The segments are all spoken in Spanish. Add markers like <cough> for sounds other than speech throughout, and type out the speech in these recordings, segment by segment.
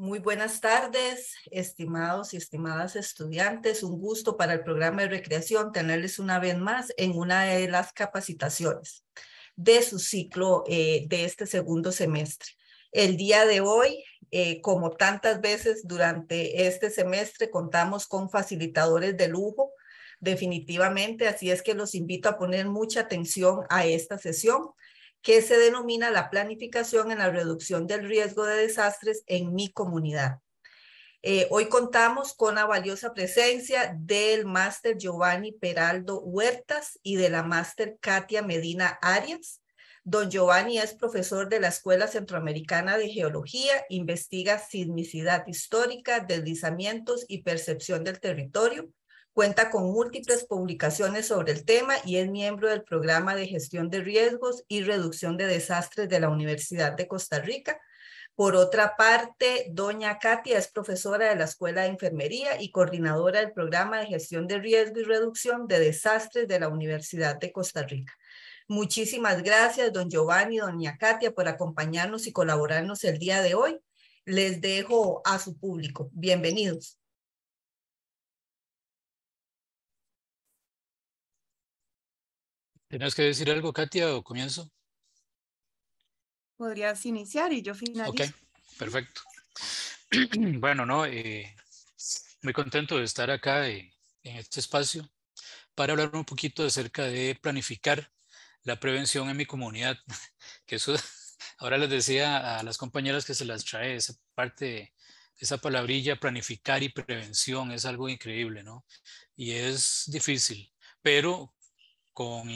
Muy buenas tardes, estimados y estimadas estudiantes. Un gusto para el programa de recreación tenerles una vez más en una de las capacitaciones de su ciclo eh, de este segundo semestre. El día de hoy, eh, como tantas veces durante este semestre, contamos con facilitadores de lujo, definitivamente, así es que los invito a poner mucha atención a esta sesión que se denomina la planificación en la reducción del riesgo de desastres en mi comunidad. Eh, hoy contamos con la valiosa presencia del máster Giovanni Peraldo Huertas y de la máster Katia Medina Arias. Don Giovanni es profesor de la Escuela Centroamericana de Geología, investiga sismicidad histórica, deslizamientos y percepción del territorio Cuenta con múltiples publicaciones sobre el tema y es miembro del programa de gestión de riesgos y reducción de desastres de la Universidad de Costa Rica. Por otra parte, doña Katia es profesora de la Escuela de Enfermería y coordinadora del programa de gestión de riesgo y reducción de desastres de la Universidad de Costa Rica. Muchísimas gracias, don Giovanni y doña Katia, por acompañarnos y colaborarnos el día de hoy. Les dejo a su público. Bienvenidos. ¿Tenés que decir algo, Katia, o comienzo? Podrías iniciar y yo finalizo. Ok, perfecto. <clears throat> bueno, no, eh, muy contento de estar acá eh, en este espacio para hablar un poquito acerca de planificar la prevención en mi comunidad, <laughs> que eso <laughs> ahora les decía a las compañeras que se las trae esa parte, esa palabrilla planificar y prevención es algo increíble, ¿no? Y es difícil, pero con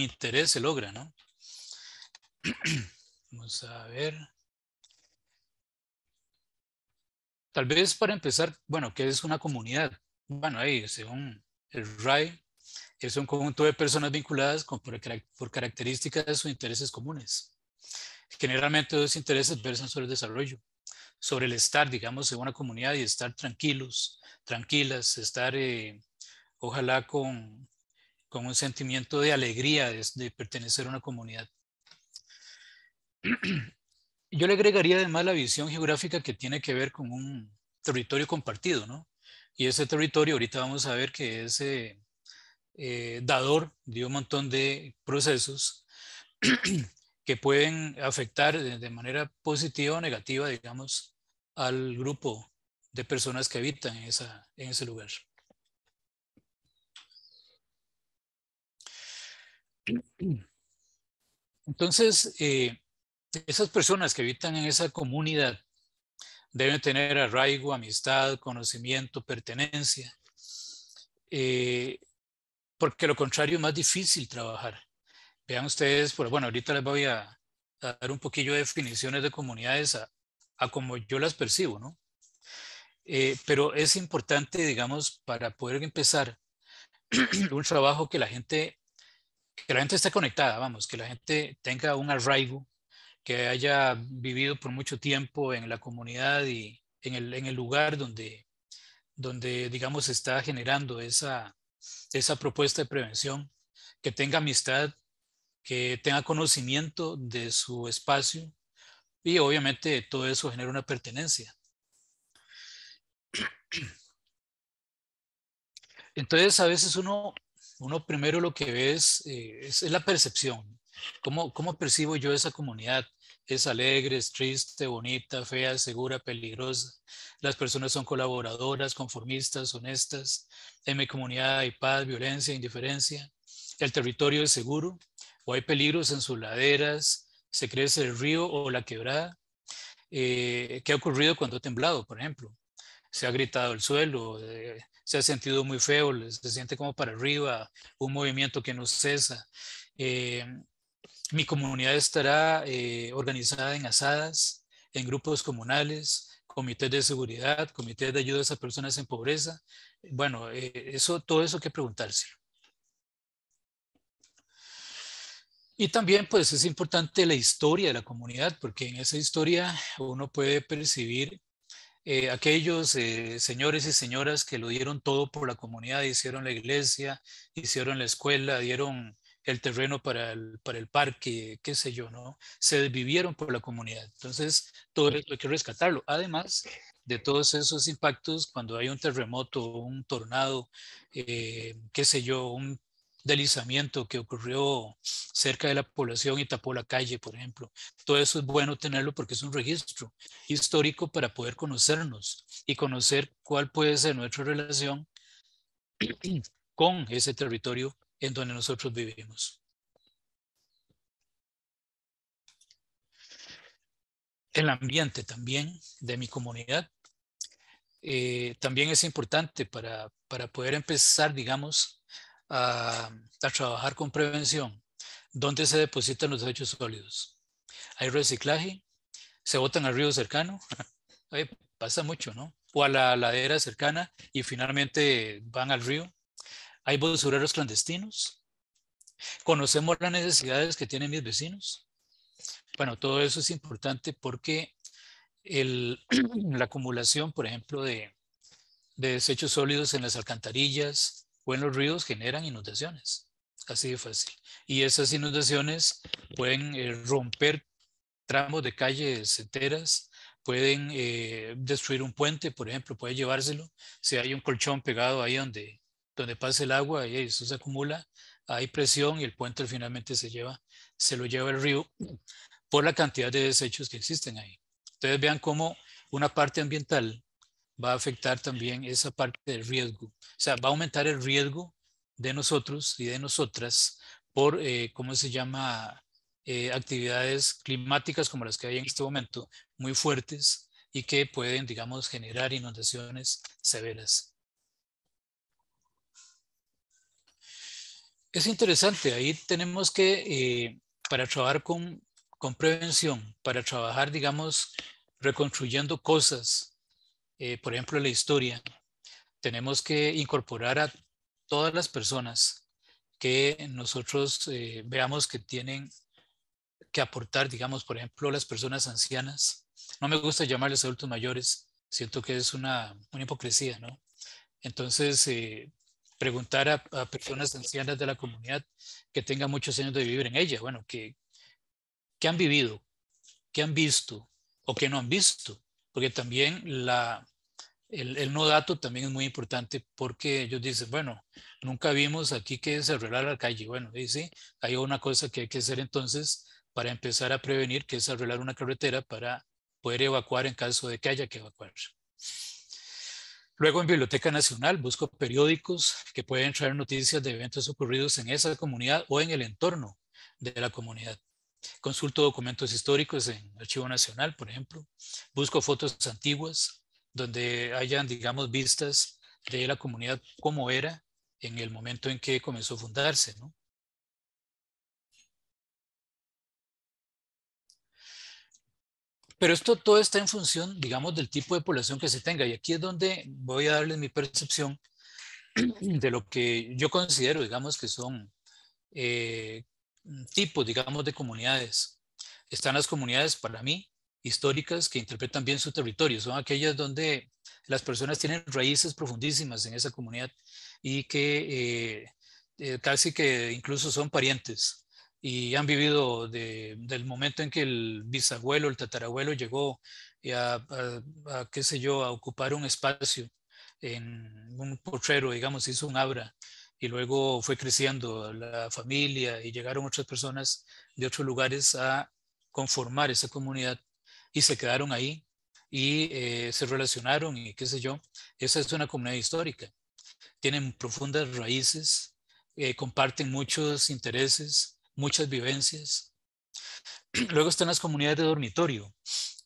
interés se logra, ¿no? <clears throat> Vamos a ver. Tal vez para empezar, bueno, ¿qué es una comunidad? Bueno, ahí, según el RAI, es un conjunto de personas vinculadas por, por, características o intereses comunes. Generalmente los intereses versan sobre el desarrollo, sobre el estar, digamos, en una comunidad y estar tranquilos, tranquilas, estar, eh, ojalá, con, con un sentimiento de alegría de, pertenecer a una comunidad. <clears throat> Yo le agregaría además la visión geográfica que tiene que ver con un territorio compartido, ¿no? Y ese territorio ahorita vamos a ver que es eh, eh, dador de un montón de procesos <clears throat> que pueden afectar de, manera positiva o negativa, digamos, al grupo de personas que habitan en ese lugar. Entonces, eh, esas personas que habitan en esa comunidad deben tener arraigo, amistad, conocimiento, pertenencia, eh, porque lo contrario es más difícil trabajar. Vean ustedes, pues bueno, ahorita les voy a, dar un poquillo de definiciones de comunidades a, como yo las percibo, ¿no? Eh, pero es importante, digamos, para poder empezar <clears throat> un trabajo que la gente que la gente esté conectada, vamos, que la gente tenga un arraigo, que haya vivido por mucho tiempo en la comunidad y en el, lugar donde, donde, digamos, está generando esa, esa propuesta de prevención, que tenga amistad, que tenga conocimiento de su espacio y obviamente todo eso genera una pertenencia. <clears throat> Entonces a veces uno uno primero lo que ve es, eh, la percepción. ¿Cómo, percibo yo esa comunidad? es alegre, es triste, bonita, fea, segura, peligrosa. Las personas son colaboradoras, conformistas, honestas. En mi comunidad hay paz, violencia, indiferencia. El territorio es seguro o hay peligros en sus laderas. Se crece el río o la quebrada. Eh, ¿Qué ha ocurrido cuando ha temblado, por ejemplo? se ha gritado el suelo, eh, se ha sentido muy feo, se siente como para arriba, un movimiento que no cesa. Eh, mi comunidad estará eh, organizada en asadas, en grupos comunales, comités de seguridad, comités de ayuda a personas en pobreza. Bueno, eso, todo eso hay que preguntárselo. Y también pues es importante la historia de la comunidad, porque en esa historia uno puede percibir eh, aquellos eh, señores y señoras que lo dieron todo por la comunidad, hicieron la iglesia, hicieron la escuela, dieron el terreno para el, para el parque, qué sé yo, ¿no? Se vivieron por la comunidad. Entonces, todo esto hay que rescatarlo. Además de todos esos impactos, cuando hay un terremoto, un tornado, eh, qué sé yo, un deslizamiento que ocurrió cerca de la población y tapó la calle, por ejemplo. Todo eso es bueno tenerlo porque es un registro histórico para poder conocernos y conocer cuál puede ser nuestra relación <clears throat> con ese territorio en donde nosotros vivimos. El ambiente también de mi comunidad eh, también es importante para, para poder empezar, digamos, a, trabajar con prevención. ¿Dónde se depositan los desechos sólidos? ¿Hay reciclaje? ¿Se botan al río cercano? <laughs> pasa mucho, ¿no? O a la ladera cercana y finalmente van al río. ¿Hay basureros clandestinos? ¿Conocemos las necesidades que tienen mis vecinos? Bueno, todo eso es importante porque el, <clears throat> la acumulación, por ejemplo, de, de desechos sólidos en las alcantarillas, o los ríos generan inundaciones. Así de fácil. Y esas inundaciones pueden eh, romper tramos de calles enteras, pueden eh, destruir un puente, por ejemplo, puede llevárselo. Si hay un colchón pegado ahí donde, donde pasa el agua y eso se acumula, hay presión y el puente finalmente se lleva, se lo lleva el río por la cantidad de desechos que existen ahí. Ustedes vean cómo una parte ambiental va a afectar también esa parte del riesgo. O sea, va a aumentar el riesgo de nosotros y de nosotras por, eh, ¿cómo se llama? Eh, actividades climáticas como las que hay en este momento, muy fuertes y que pueden, digamos, generar inundaciones severas. Es interesante, ahí tenemos que, eh, para trabajar con, con prevención, para trabajar, digamos, reconstruyendo cosas, eh, por ejemplo, la historia. Tenemos que incorporar a todas las personas que nosotros eh, veamos que tienen que aportar, digamos, por ejemplo, las personas ancianas. No me gusta llamarles adultos mayores, siento que es una, una hipocresía, ¿no? Entonces, eh, preguntar a, a, personas ancianas de la comunidad que tengan muchos años de vivir en ella, bueno, que, que han vivido, que han visto o que no han visto, porque también la, el, no dato también es muy importante porque ellos dicen, bueno, nunca vimos aquí que es arreglar la calle. Bueno, dice, sí, hay una cosa que hay que hacer entonces para empezar a prevenir, que es arreglar una carretera para poder evacuar en caso de que haya que evacuar. Luego en Biblioteca Nacional busco periódicos que pueden traer noticias de eventos ocurridos en esa comunidad o en el entorno de la comunidad. Consulto documentos históricos en Archivo Nacional, por ejemplo. Busco fotos antiguas, donde hayan, digamos, vistas de la comunidad como era en el momento en que comenzó a fundarse. ¿no? Pero esto todo está en función, digamos, del tipo de población que se tenga. Y aquí es donde voy a darles mi percepción <clears throat> de lo que yo considero, digamos, que son eh, tipos, digamos, de comunidades. Están las comunidades, para mí, históricas que interpretan bien su territorio, son aquellas donde las personas tienen raíces profundísimas en esa comunidad y que eh, eh, casi que incluso son parientes y han vivido del momento en que el bisabuelo, el tatarabuelo llegó eh, a, qué sé yo, a ocupar un espacio en un potrero, digamos, hizo un abra y luego fue creciendo la familia y llegaron otras personas de otros lugares a conformar esa comunidad y se quedaron ahí y eh, se relacionaron y qué sé yo. Esa es una comunidad histórica. Tienen profundas raíces, eh, comparten muchos intereses, muchas vivencias. <clears throat> Luego están las comunidades de dormitorio,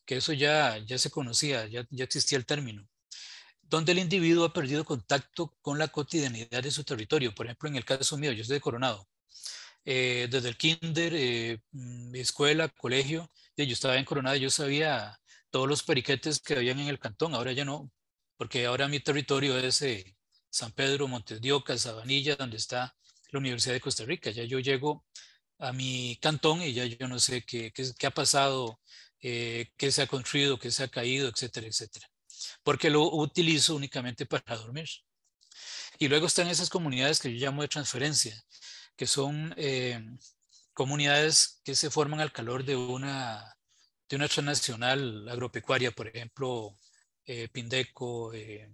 que eso ya, ya se conocía, ya, ya existía el término donde el individuo ha perdido contacto con la cotidianidad de su territorio. Por ejemplo, en el caso mío, yo soy de Coronado. Eh, desde el kinder, mm, escuela, colegio, yo estaba en Coronada, yo sabía todos los periquetes que habían en el cantón, ahora ya no, porque ahora mi territorio es eh, San Pedro, Montes de Oca, Sabanilla, donde está la Universidad de Costa Rica. Ya yo llego a mi cantón y ya yo no sé qué, ha pasado, eh, qué se ha construido, qué se ha caído, etcétera, etcétera. Porque lo utilizo únicamente para dormir. Y luego están esas comunidades que yo llamo de transferencia, que son eh, comunidades que se forman al calor de una, de una transnacional agropecuaria, por ejemplo, eh, Pindeco, eh,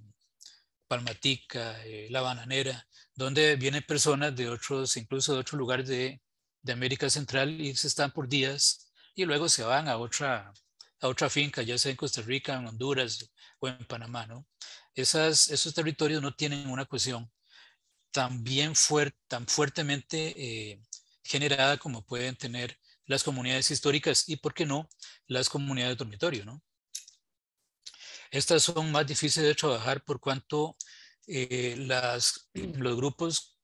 Palmatica, eh, La Bananera, donde vienen personas de otros, incluso de otros lugares de, de, América Central y se están por días y luego se van a otra, a otra finca, ya sea en Costa Rica, en Honduras o en Panamá. ¿no? Esas, esos territorios no tienen una cohesión tan bien fuerte, tan fuertemente generada como pueden tener las comunidades históricas y, por qué no, las comunidades de dormitorio. ¿no? Estas son más difíciles de trabajar por cuanto eh, mm. los grupos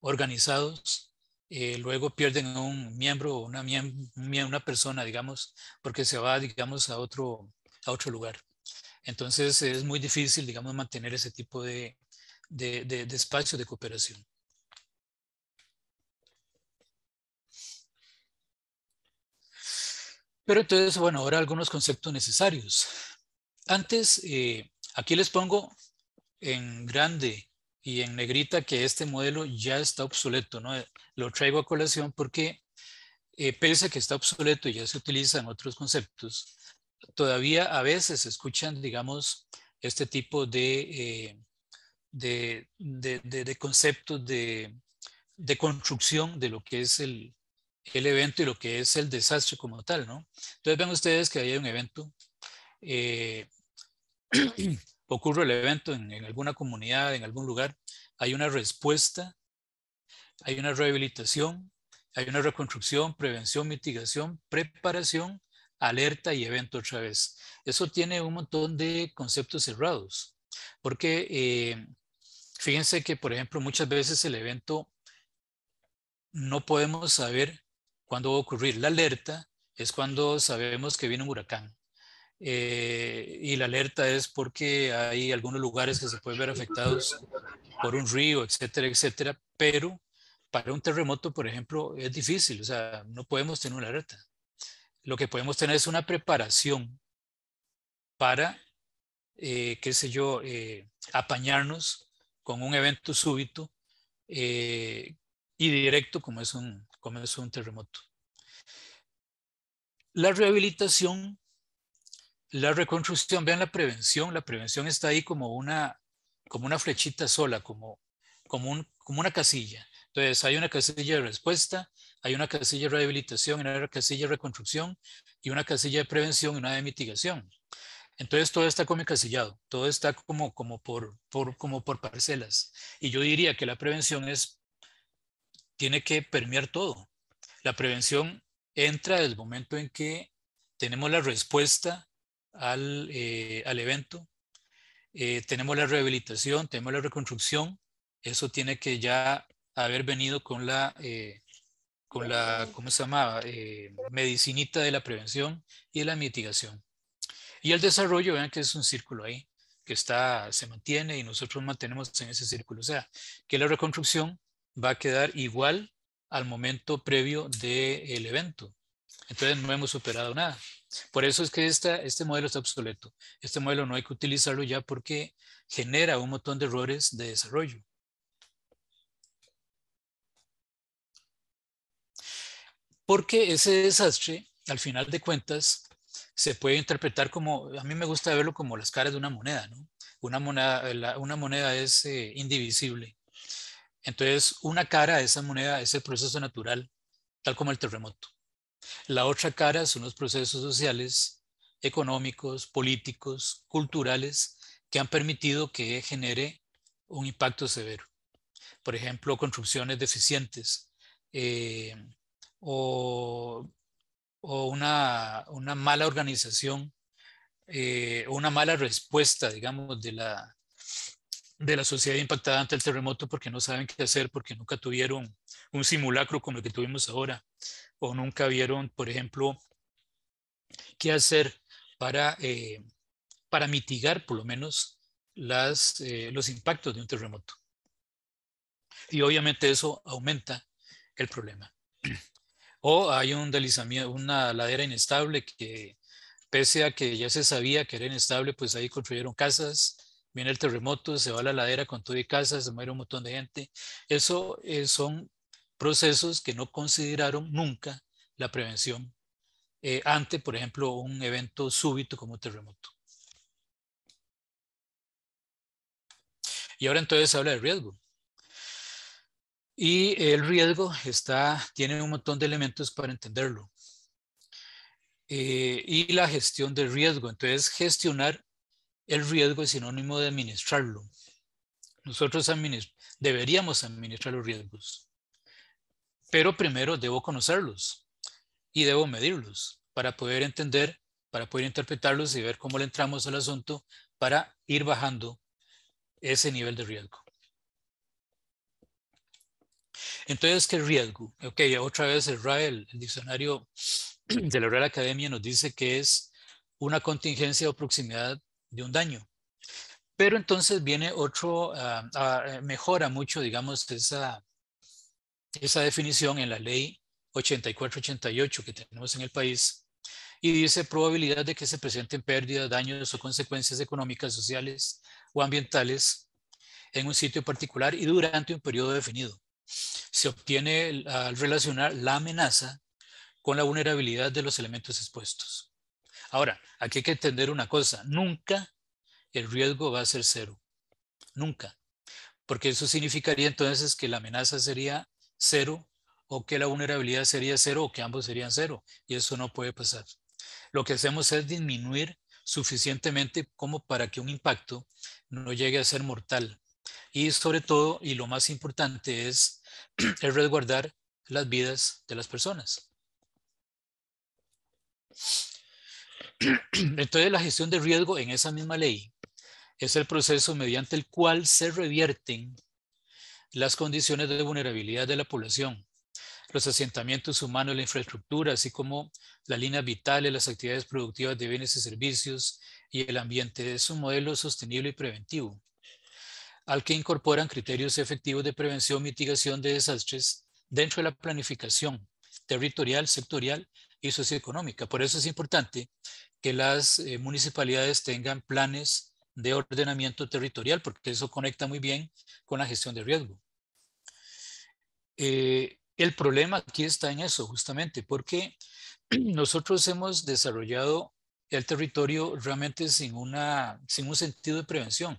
organizados eh, luego pierden un miembro o una, persona, digamos, porque se va, digamos, a otro, a otro lugar. Entonces es muy difícil, digamos, mantener ese tipo de, espacio de cooperación. Pero entonces, bueno, ahora algunos conceptos necesarios. Antes, eh, aquí les pongo en grande y en negrita que este modelo ya está obsoleto, ¿no? Eh, lo traigo a colación porque eh, pese a que está obsoleto y ya se utilizan otros conceptos, todavía a veces escuchan, digamos, este tipo de, de, conceptos de, construcción de lo que es el, el evento y lo que es el desastre como tal, ¿no? Entonces ven ustedes que hay un evento, eh, <clears throat> ocurre el evento en, alguna comunidad, en algún lugar, hay una respuesta, hay una rehabilitación, hay una reconstrucción, prevención, mitigación, preparación, alerta y evento otra vez. Eso tiene un montón de conceptos cerrados, porque eh, fíjense que, por ejemplo, muchas veces el evento no podemos saber cuándo va a ocurrir. La alerta es cuando sabemos que viene un huracán. Eh, y la alerta es porque hay algunos lugares que se pueden ver afectados por un río, etcétera, etcétera, pero para un terremoto, por ejemplo, es difícil, o sea, no podemos tener una alerta. Lo que podemos tener es una preparación para, eh, qué sé yo, eh, apañarnos con un evento súbito y directo como es un, comenzó un terremoto. La rehabilitación, la reconstrucción, vean la prevención, la prevención está ahí como una, como una flechita sola, como, como, un, como una casilla. Entonces, hay una casilla de respuesta, hay una casilla de rehabilitación, hay una casilla de reconstrucción y una casilla de prevención y una de mitigación. Entonces todo está como encasillado, todo está como, como, por, como por parcelas. Y yo diría que la prevención es tiene que permear todo. La prevención entra desde el momento en que tenemos la respuesta al, eh, evento, eh, tenemos la rehabilitación, tenemos la reconstrucción, eso tiene que ya haber venido con la, eh, con la ¿cómo se llama? medicinita de la prevención y de la mitigación. Y el desarrollo, vean que es un círculo ahí, que está, se mantiene y nosotros mantenemos en ese círculo. O sea, que la reconstrucción va a quedar igual al momento previo del evento. Entonces no hemos superado nada. Por eso es que este modelo está obsoleto. Este modelo no hay que utilizarlo ya porque genera un montón de errores de desarrollo. Porque ese desastre, al final de cuentas, se puede interpretar como, a mí me gusta verlo como las caras de una moneda, ¿no? Una moneda, una moneda es eh, indivisible entonces, una cara de esa moneda es el proceso natural, tal como el terremoto. La otra cara son los procesos sociales, económicos, políticos, culturales, que han permitido que genere un impacto severo. Por ejemplo, construcciones deficientes eh, o, una, mala organización, eh, una mala respuesta, digamos, de la, de la sociedad impactada ante el terremoto porque no saben qué hacer, porque nunca tuvieron un simulacro como el que tuvimos ahora, o nunca vieron, por ejemplo, qué hacer para, eh, para mitigar por lo menos eh, los impactos de un terremoto. Y obviamente eso aumenta el problema. O hay un deslizamiento, una ladera inestable que pese a que ya se sabía que era inestable, pues ahí construyeron casas, viene el terremoto, se va a la ladera con todo y casa, se muere un montón de gente. Eso eh, son procesos que no consideraron nunca la prevención eh, ante, por ejemplo, un evento súbito como terremoto. Y ahora entonces habla de riesgo. Y el riesgo está, tiene un montón de elementos para entenderlo. Eh, y la gestión del riesgo. Entonces, gestionar el riesgo es sinónimo de administrarlo. Nosotros deberíamos administrar los riesgos, pero primero debo conocerlos y debo medirlos para poder entender, para poder interpretarlos y ver cómo le entramos al asunto para ir bajando ese nivel de riesgo. Entonces, ¿qué riesgo? Ok, otra vez el RAE, el, diccionario <clears throat> de la Real Academia nos dice que es una contingencia o proximidad de un daño. Pero entonces viene otro, ah, ah, eh, mejora mucho, digamos, esa, esa definición en la ley 8488 que tenemos en el país y dice probabilidad de que se presenten pérdidas, daños o consecuencias económicas, sociales o ambientales en un sitio particular y durante un periodo definido. Se obtiene al relacionar la amenaza con la vulnerabilidad de los elementos expuestos. Ahora, aquí hay que entender una cosa, nunca el riesgo va a ser cero, nunca, porque eso significaría entonces que la amenaza sería cero o que la vulnerabilidad sería cero o que ambos serían cero, y eso no puede pasar. Lo que hacemos es disminuir suficientemente como para que un impacto no llegue a ser mortal. Y sobre todo, y lo más importante es, <clears throat> resguardar las vidas de las personas. <clears throat> Entonces, la gestión de riesgo en esa misma ley es el proceso mediante el cual se revierten las condiciones de vulnerabilidad de la población, los asentamientos humanos, la infraestructura, así como las líneas vitales, las actividades productivas de bienes y servicios y el ambiente. Es un modelo sostenible y preventivo, al que incorporan criterios efectivos de prevención, mitigación de desastres dentro de la planificación territorial, sectorial y socioeconómica. Por eso es importante que las eh, municipalidades tengan planes de ordenamiento territorial, porque eso conecta muy bien con la gestión de riesgo. Eh, el problema aquí está en eso, justamente, porque <clears throat> nosotros hemos desarrollado el territorio realmente sin, una, sin un sentido de prevención.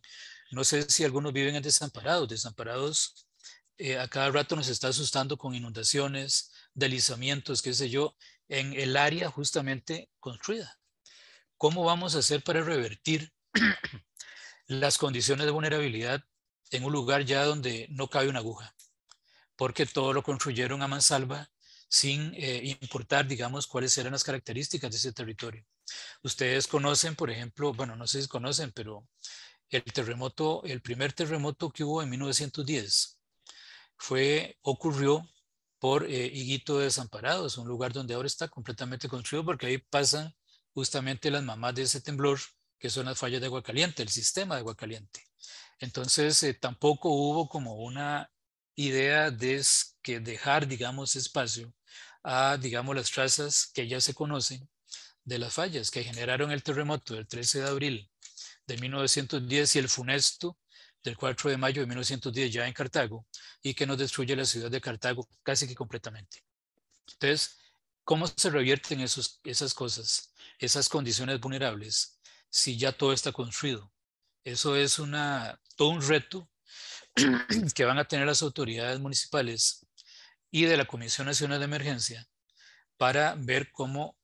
No sé si algunos viven en desamparados. Desamparados eh, a cada rato nos está asustando con inundaciones, deslizamientos, qué sé yo, en el área justamente construida. ¿Cómo vamos a hacer para revertir <clears throat> las condiciones de vulnerabilidad en un lugar ya donde no cabe una aguja? Porque todo lo construyeron a mansalva sin eh, importar, digamos, cuáles eran las características de ese territorio. Ustedes conocen, por ejemplo, bueno, no sé si conocen, pero el terremoto, el primer terremoto que hubo en 1910 fue, ocurrió por eh, Higuito Desamparado. Es un lugar donde ahora está completamente construido porque ahí pasan justamente las mamás de ese temblor, que son las fallas de agua caliente, el sistema de agua caliente. Entonces, eh, tampoco hubo como una idea de que dejar, digamos, espacio a, digamos, las trazas que ya se conocen de las fallas que generaron el terremoto del 13 de abril de 1910 y el funesto del 4 de mayo de 1910 ya en Cartago y que nos destruye la ciudad de Cartago casi que completamente. Entonces, ¿cómo se revierten esas cosas, esas condiciones vulnerables, si ya todo está construido? Eso es una, todo un reto <clears throat> que van a tener las autoridades municipales y de la Comisión Nacional de Emergencia para ver cómo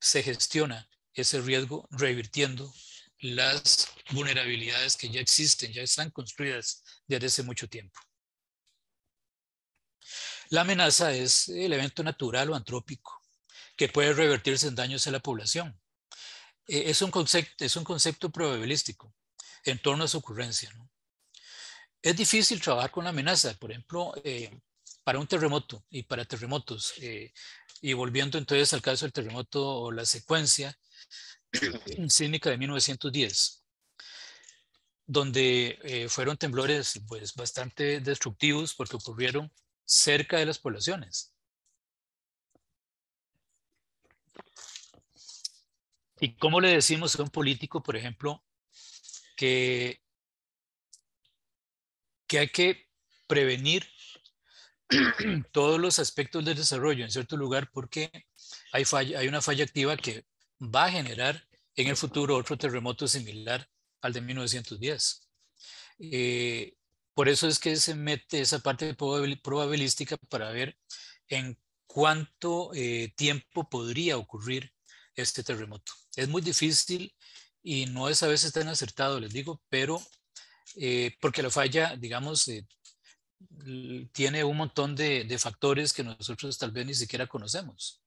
se gestiona ese riesgo revirtiendo las vulnerabilidades que ya existen, ya están construidas desde hace mucho tiempo. La amenaza es el evento natural o antrópico que puede revertirse en daños a la población. Eh, es un concepto, probabilístico en torno a su ocurrencia. Es difícil trabajar con la amenaza, por ejemplo, eh, para un terremoto y para terremotos. Eh, y volviendo entonces al caso del terremoto o la secuencia, cínica de 1910, donde eh, fueron temblores pues, bastante destructivos porque ocurrieron cerca de las poblaciones. ¿Y cómo le decimos a un político, por ejemplo, que, que hay que prevenir <clears throat> todos los aspectos del desarrollo en cierto lugar porque hay, hay una falla activa que va a generar en el futuro otro terremoto similar al de 1910. Eh, por eso es que se mete esa parte probabilística para ver en cuánto eh, tiempo podría ocurrir este terremoto. Es muy difícil y no es a veces tan acertado, les digo, pero eh, porque la falla, digamos, tiene un montón de, factores que nosotros tal vez ni siquiera conocemos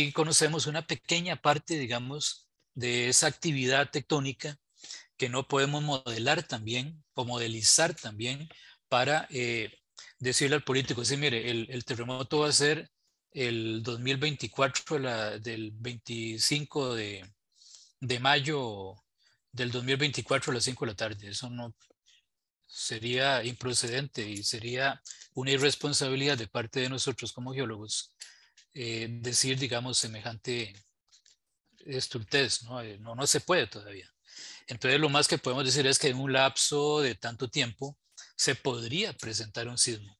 y conocemos una pequeña parte, digamos, de esa actividad tectónica que no podemos modelar también o modelizar también para eh, decirle al político, sí, mire, el, terremoto va a ser el 2024, del 25 de, de mayo del 2024 a las 5 de la tarde. Eso no sería improcedente y sería una irresponsabilidad de parte de nosotros como geólogos eh, decir, digamos, semejante estultez, ¿no? Eh, ¿no? No se puede todavía. Entonces, lo más que podemos decir es que en un lapso de tanto tiempo se podría presentar un sismo.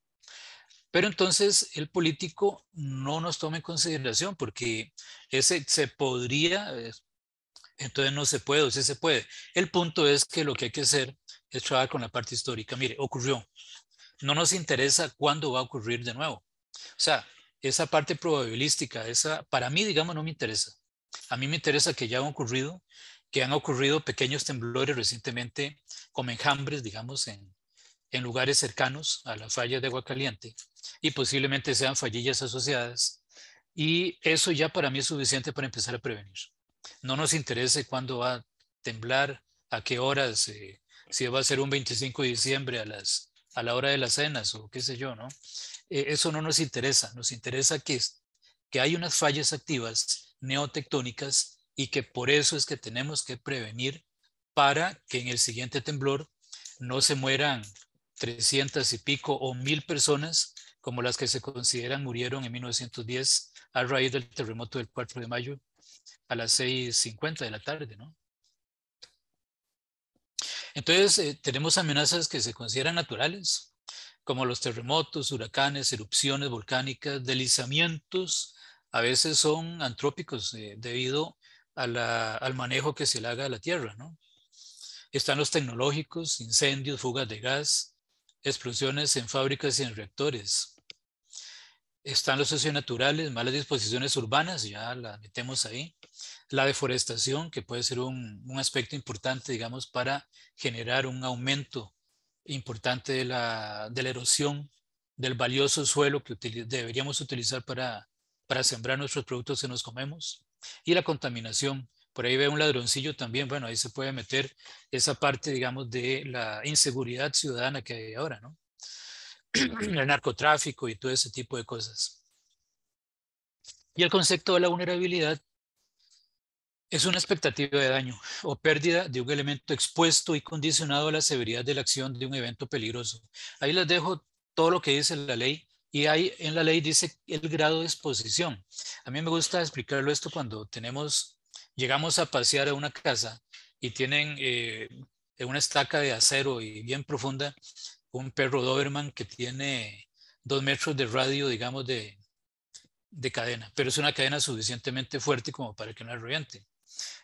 Pero entonces el político no nos toma en consideración porque ese se podría, eh, entonces no se puede o si se puede. El punto es que lo que hay que hacer es trabajar con la parte histórica. Mire, ocurrió. No nos interesa cuándo va a ocurrir de nuevo. O sea, esa parte probabilística, esa, para mí, digamos, no me interesa. A mí me interesa que ya han ocurrido, que han ocurrido pequeños temblores recientemente, como enjambres, digamos, en, lugares cercanos a la falla de agua caliente y posiblemente sean fallillas asociadas. Y eso ya para mí es suficiente para empezar a prevenir. No nos interesa cuándo va a temblar, a qué horas, eh, si va a ser un 25 de diciembre a, las, a la hora de las cenas o qué sé yo, ¿no? Eh, eso no nos interesa, nos interesa que, que hay unas fallas activas neotectónicas y que por eso es que tenemos que prevenir para que en el siguiente temblor no se mueran 300 y pico o mil personas como las que se consideran murieron en 1910 a raíz del terremoto del 4 de mayo a las 6.50 de la tarde, ¿no? Entonces, eh, tenemos amenazas que se consideran naturales, como los terremotos, huracanes, erupciones volcánicas, deslizamientos, a veces son antrópicos eh, debido al manejo que se le haga a la Tierra. Están los tecnológicos, incendios, fugas de gas, explosiones en fábricas y en reactores. Están los naturales, malas disposiciones urbanas, ya la metemos ahí. La deforestación, que puede ser un, un aspecto importante, digamos, para generar un aumento importante de la, erosión del valioso suelo que deberíamos utilizar para, para sembrar nuestros productos que nos comemos y la contaminación. Por ahí ve un ladroncillo también, bueno, ahí se puede meter esa parte, digamos, de la inseguridad ciudadana que hay ahora, ¿no? El narcotráfico y todo ese tipo de cosas. Y el concepto de la vulnerabilidad es una expectativa de daño o pérdida de un elemento expuesto y condicionado a la severidad de la acción de un evento peligroso. Ahí les dejo todo lo que dice la ley y ahí en la ley dice el grado de exposición. A mí me gusta explicarlo esto cuando tenemos, llegamos a pasear a una casa y tienen eh, una estaca de acero y bien profunda un perro Doberman que tiene dos metros de radio, digamos, de, cadena, pero es una cadena suficientemente fuerte como para que no arruente.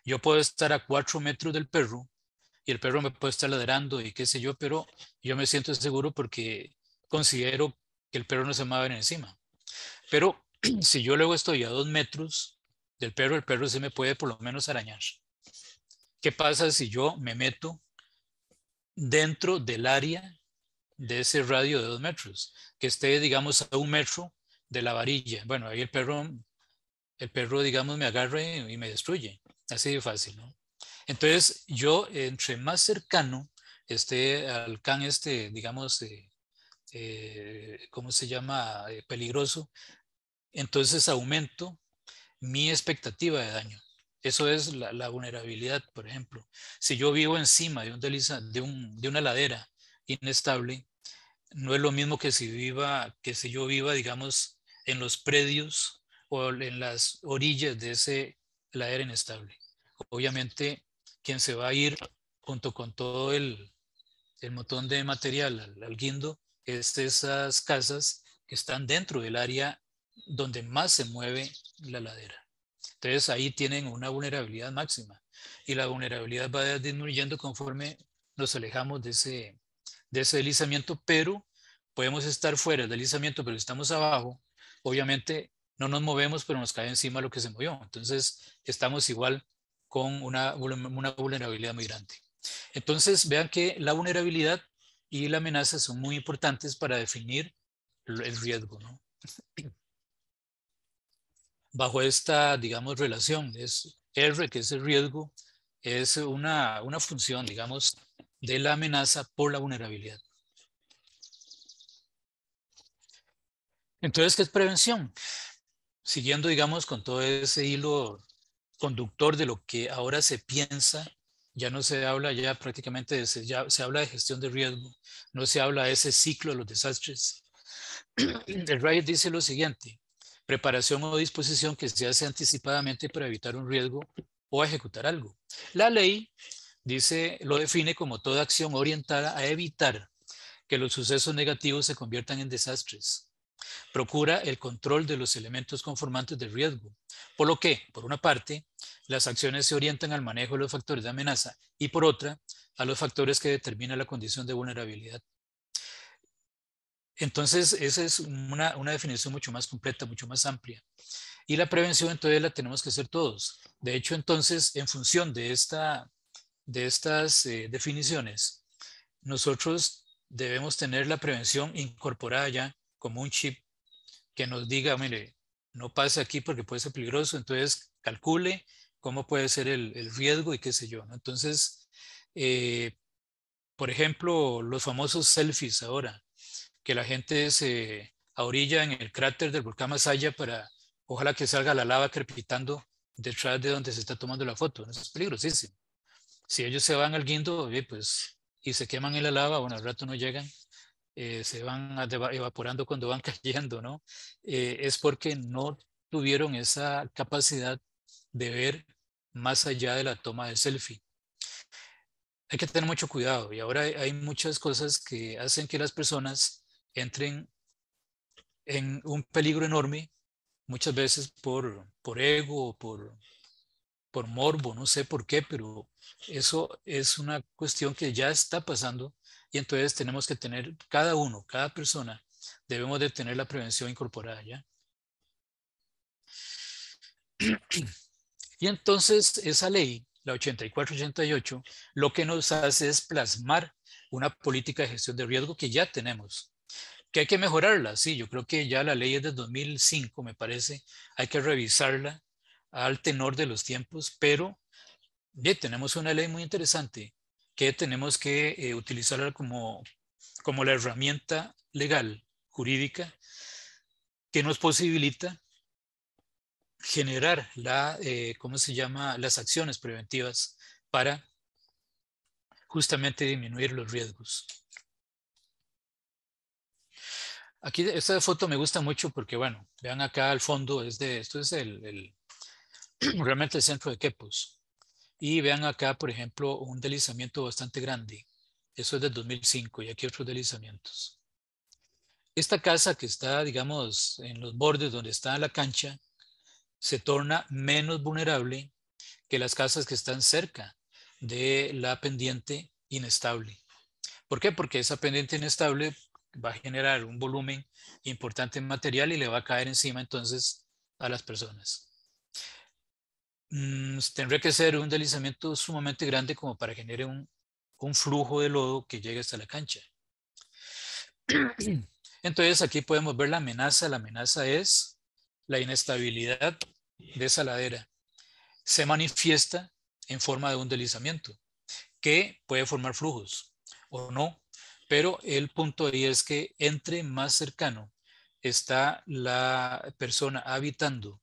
Yo puedo estar a cuatro metros del perro y el perro me puede estar ladrando y qué sé yo, pero yo me siento seguro porque considero que el perro no se me va a ver encima. Pero <clears throat> si yo luego estoy a dos metros del perro, el perro se me puede por lo menos arañar. ¿Qué pasa si yo me meto dentro del área de ese radio de dos metros, que esté, digamos, a un metro de la varilla. Bueno, ahí el perro, el perro, digamos, me agarre y me destruye. Así de fácil, ¿no? Entonces, yo, entre más cercano esté al can este, digamos, eh, ¿cómo se llama? Eh, peligroso, entonces aumento mi expectativa de daño. Eso es la, vulnerabilidad, por ejemplo. Si yo vivo encima de, un de, un, de, una ladera inestable, no es lo mismo que si, viva, que si yo viva, digamos, en los predios o en las orillas de ese la inestable. Obviamente, quien se va a ir junto con todo el, el montón de material al, guindo es esas casas que están dentro del área donde más se mueve la ladera. Entonces ahí tienen una vulnerabilidad máxima y la vulnerabilidad va disminuyendo conforme nos alejamos de ese, de ese deslizamiento, pero podemos estar fuera del deslizamiento, pero estamos abajo. Obviamente no nos movemos, pero nos cae encima lo que se movió. Entonces, estamos igual con una, vulnerabilidad muy grande. Entonces, vean que la vulnerabilidad y la amenaza son muy importantes para definir el riesgo. ¿no? Bajo esta, digamos, relación, es R, que es el riesgo, es una, una función, digamos, de la amenaza por la vulnerabilidad. Entonces, ¿qué es prevención? siguiendo, digamos, con todo ese hilo conductor de lo que ahora se piensa, ya no se habla ya prácticamente, de se habla de gestión de riesgo, no se habla de ese ciclo de los desastres. <clears throat> El Riot dice lo siguiente, preparación o disposición que se hace anticipadamente para evitar un riesgo o ejecutar algo. La ley dice, lo define como toda acción orientada a evitar que los sucesos negativos se conviertan en desastres Procura el control de los elementos conformantes del riesgo, por lo que, por una parte, las acciones se orientan al manejo de los factores de amenaza y por otra, a los factores que determinan la condición de vulnerabilidad. Entonces, esa es una, definición mucho más completa, mucho más amplia. Y la prevención entonces la tenemos que hacer todos. De hecho, entonces, en función de, esta, de estas eh, definiciones, nosotros debemos tener la prevención incorporada ya como un chip que nos diga, mire, no pase aquí porque puede ser peligroso, entonces calcule cómo puede ser el, riesgo y qué sé yo. Entonces, eh, por ejemplo, los famosos selfies ahora, que la gente se orilla en el cráter del volcán Masaya para, ojalá que salga la lava crepitando detrás de donde se está tomando la foto. es peligrosísimo. Si ellos se van al guindo, pues, y se queman en la lava, bueno, al rato no llegan eh, se van evaporando cuando van <laughs> cayendo, ¿no? Eh, es porque no tuvieron esa capacidad de ver más allá de la toma de selfie. Hay que tener mucho cuidado y ahora hay muchas cosas que hacen que las personas entren en un peligro enorme, muchas veces por, por ego, por, por morbo, no sé por qué, pero eso es una cuestión que ya está pasando y entonces tenemos que tener, cada uno, cada persona, debemos de tener la prevención incorporada ya. Y entonces esa ley, la 8488, lo que nos hace es plasmar una política de gestión de riesgo que ya tenemos. Que hay que mejorarla, sí, yo creo que ya la ley es de 2005, me parece, hay que revisarla al tenor de los tiempos, pero ya tenemos una ley muy interesante tenemos que eh, utilizarla como, la herramienta legal, jurídica, que nos posibilita generar la, eh, ¿cómo se llama?, las acciones preventivas para justamente disminuir los riesgos. Aquí esta foto me gusta mucho porque, bueno, vean acá al fondo, es de, esto es el, <clears throat> realmente el centro de Quepos. Y vean acá, por ejemplo, un deslizamiento bastante grande. Eso es del 2005 y aquí otros deslizamientos. Esta casa que está, digamos, en los bordes donde está la cancha, se torna menos vulnerable que las casas que están cerca de la pendiente inestable. ¿Por qué? Porque esa pendiente inestable va a generar un volumen importante en material y le va a caer encima entonces a las personas. Mm, tendría que ser un deslizamiento sumamente grande como para generar un, un flujo de lodo que llegue hasta la cancha. <clears throat> Entonces aquí podemos ver la amenaza. La amenaza es la inestabilidad de esa ladera. Se manifiesta en forma de un deslizamiento que puede formar flujos o no. Pero el punto ahí es que entre más cercano está la persona habitando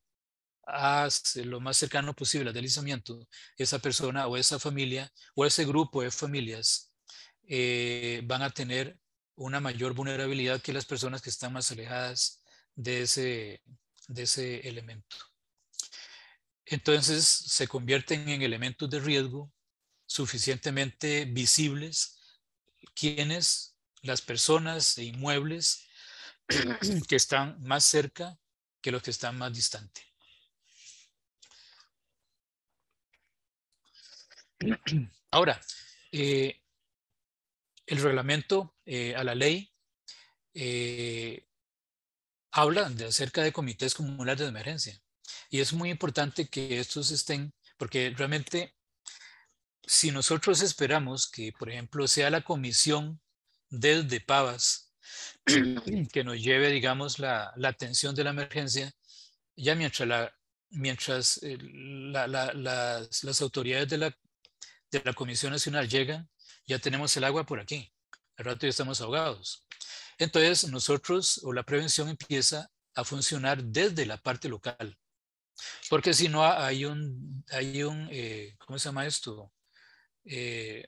hace lo más cercano posible al deslizamiento esa persona o esa familia o ese grupo de familias eh, van a tener una mayor vulnerabilidad que las personas que están más alejadas de ese, de ese elemento. Entonces se convierten en elementos de riesgo suficientemente visibles quienes, las personas e inmuebles <clears throat> que están más cerca que los que están más distantes. <clears throat> Ahora, eh, el reglamento eh, a la ley eh, habla acerca de comités comunales de emergencia. Y es muy importante que estos estén, porque realmente si nosotros esperamos que, por ejemplo, sea la comisión desde Pavas <clears throat> que nos lleve, digamos, la, atención de la emergencia, ya mientras, mientras las autoridades de la de la Comisión Nacional llegan, ya tenemos el agua por aquí. Al rato ya estamos ahogados. Entonces, nosotros o la prevención empieza a funcionar desde la parte local. Porque si no, hay un, hay un eh, ¿cómo se llama esto? Eh,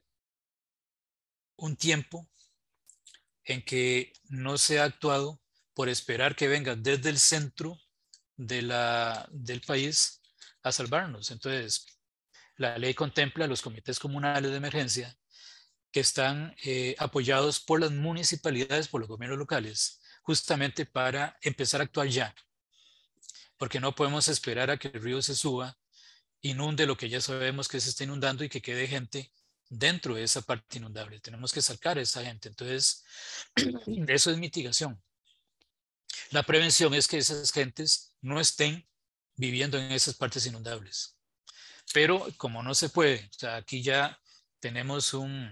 un tiempo en que no se ha actuado por esperar que venga desde el centro de la, del país a salvarnos. Entonces, la ley contempla los comités comunales de emergencia que están eh, apoyados por las municipalidades, por los gobiernos locales, justamente para empezar a actuar ya, porque no podemos esperar a que el río se suba, inunde lo que ya sabemos que se está inundando y que quede gente dentro de esa parte inundable. Tenemos que sacar a esa gente. Entonces, <clears throat> eso es mitigación. La prevención es que esas gentes no estén viviendo en esas partes inundables. Pero como no se puede, aquí ya tenemos un,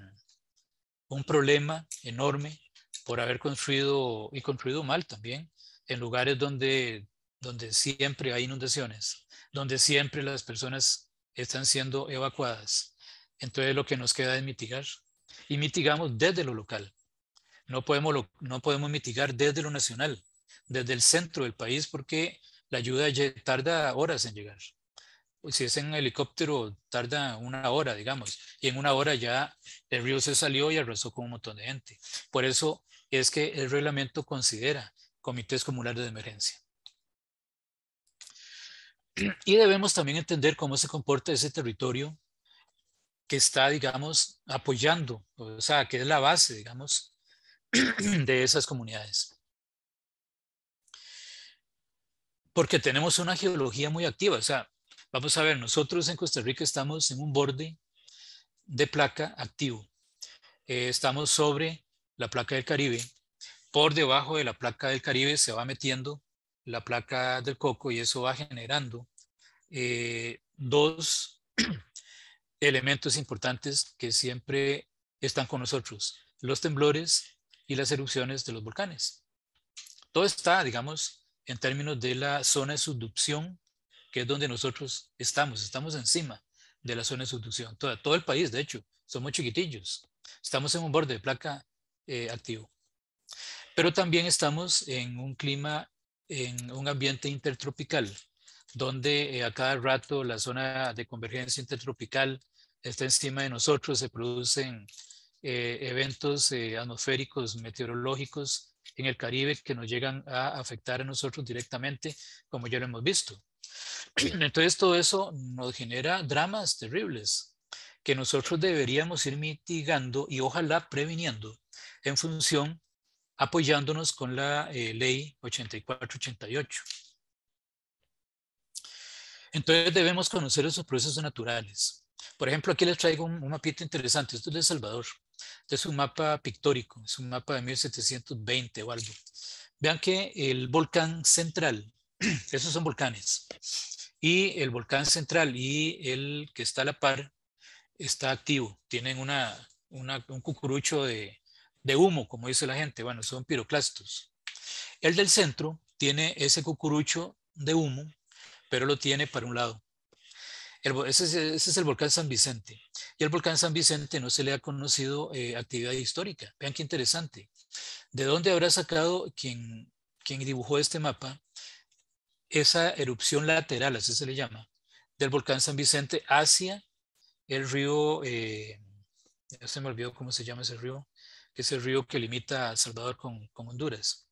problema enorme por haber construido y construido mal también en lugares donde, donde siempre hay inundaciones, donde siempre las personas están siendo evacuadas. Entonces lo que nos queda es mitigar y mitigamos desde lo local. No podemos, no podemos mitigar desde lo nacional, desde el centro del país porque la ayuda tarda horas en llegar. Pues, si es en helicóptero, tarda una hora, digamos, y en una hora ya el río se salió y arrasó con un montón de gente. Por eso es que el reglamento considera comités comunales de emergencia. Y debemos también entender cómo se comporta ese territorio que está, digamos, apoyando, o sea, que es la base, digamos, <clears throat> de esas comunidades. Porque tenemos una geología muy activa, o sea, Vamos a ver, nosotros en Costa Rica estamos en un borde de placa activo. Eh, estamos sobre la placa del Caribe. Por debajo de la placa del Caribe se va metiendo la placa del coco y eso va generando eh, dos <clears throat> elementos importantes que siempre están con nosotros, los temblores y las erupciones de los volcanes. Todo está, digamos, en términos de la zona de subducción que es donde nosotros estamos, estamos encima de la zona de subducción, todo, todo el país, de hecho, somos chiquitillos, estamos en un borde de placa eh, activo. Pero también estamos en un clima, en un ambiente intertropical, donde eh, a cada rato la zona de convergencia intertropical está encima de nosotros, se producen eh, eventos atmosféricos, meteorológicos en el Caribe que nos llegan a afectar a nosotros directamente, como ya lo hemos visto. Entonces todo eso nos genera dramas terribles que nosotros deberíamos ir mitigando y ojalá previniendo en función apoyándonos con la eh, ley ley 8488. Entonces debemos conocer esos procesos naturales. Por ejemplo, aquí les traigo un, un interesante. Esto es de El Salvador. Este es un mapa pictórico, es un mapa de 1720 o algo. Vean que el volcán central <clears throat> Esos son volcanes. Y el volcán central y el que está a la par está activo. Tienen una, un cucurucho de, de humo, como dice la gente. Bueno, son piroclastos. El del centro tiene ese cucurucho de humo, pero lo tiene para un lado. ese, es, el volcán San Vicente. Y el volcán San Vicente no se le ha conocido eh, actividad histórica. Vean qué interesante. ¿De dónde habrá sacado quien, quien dibujó este mapa esa erupción lateral, así se le llama, del volcán San Vicente hacia el río, eh, ya se me olvidó cómo se llama ese río, que es el río que limita a Salvador con, Honduras.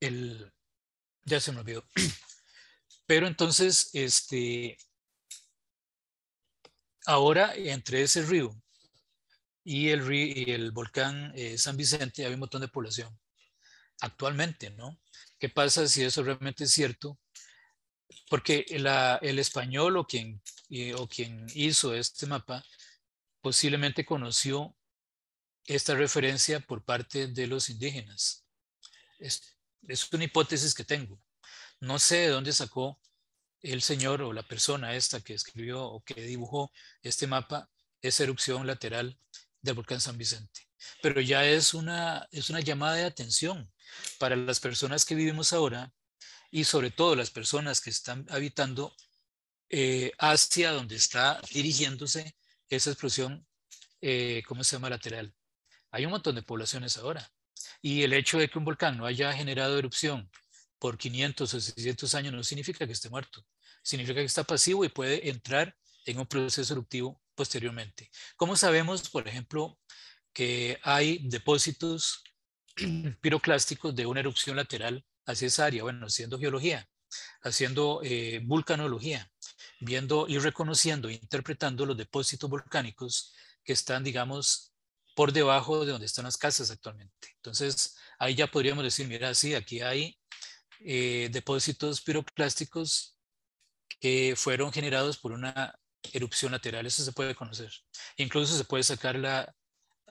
El, ya se me olvidó. <clears throat> Pero entonces, este, ahora entre ese río y el, río, y el volcán eh, San Vicente hay un montón de población actualmente, ¿no? ¿Qué pasa si eso realmente es cierto? Porque el español o quien, o quien hizo este mapa posiblemente conoció esta referencia por parte de los indígenas. Es, una hipótesis que tengo. No sé de dónde sacó el señor o la persona esta que escribió o que dibujó este mapa, esa erupción lateral del volcán San Vicente. Pero ya es una, es una llamada de atención para las personas que vivimos ahora y sobre todo las personas que están habitando eh, hacia donde está dirigiéndose esa explosión, eh, ¿cómo se llama? Lateral. Hay un montón de poblaciones ahora. Y el hecho de que un volcán no haya generado erupción por 500 o 600 años no significa que esté muerto. Significa que está pasivo y puede entrar en un proceso eruptivo posteriormente. ¿Cómo sabemos, por ejemplo, que hay depósitos <clears throat> piroclásticos de una erupción lateral hacia esa área, bueno, haciendo geología, haciendo eh, vulcanología, viendo y reconociendo, interpretando los depósitos volcánicos que están, digamos, por debajo de donde están las casas actualmente. Entonces, ahí ya podríamos decir, mira, sí, aquí hay eh, depósitos piroclásticos que fueron generados por una erupción lateral, eso se puede conocer. Incluso se puede sacar la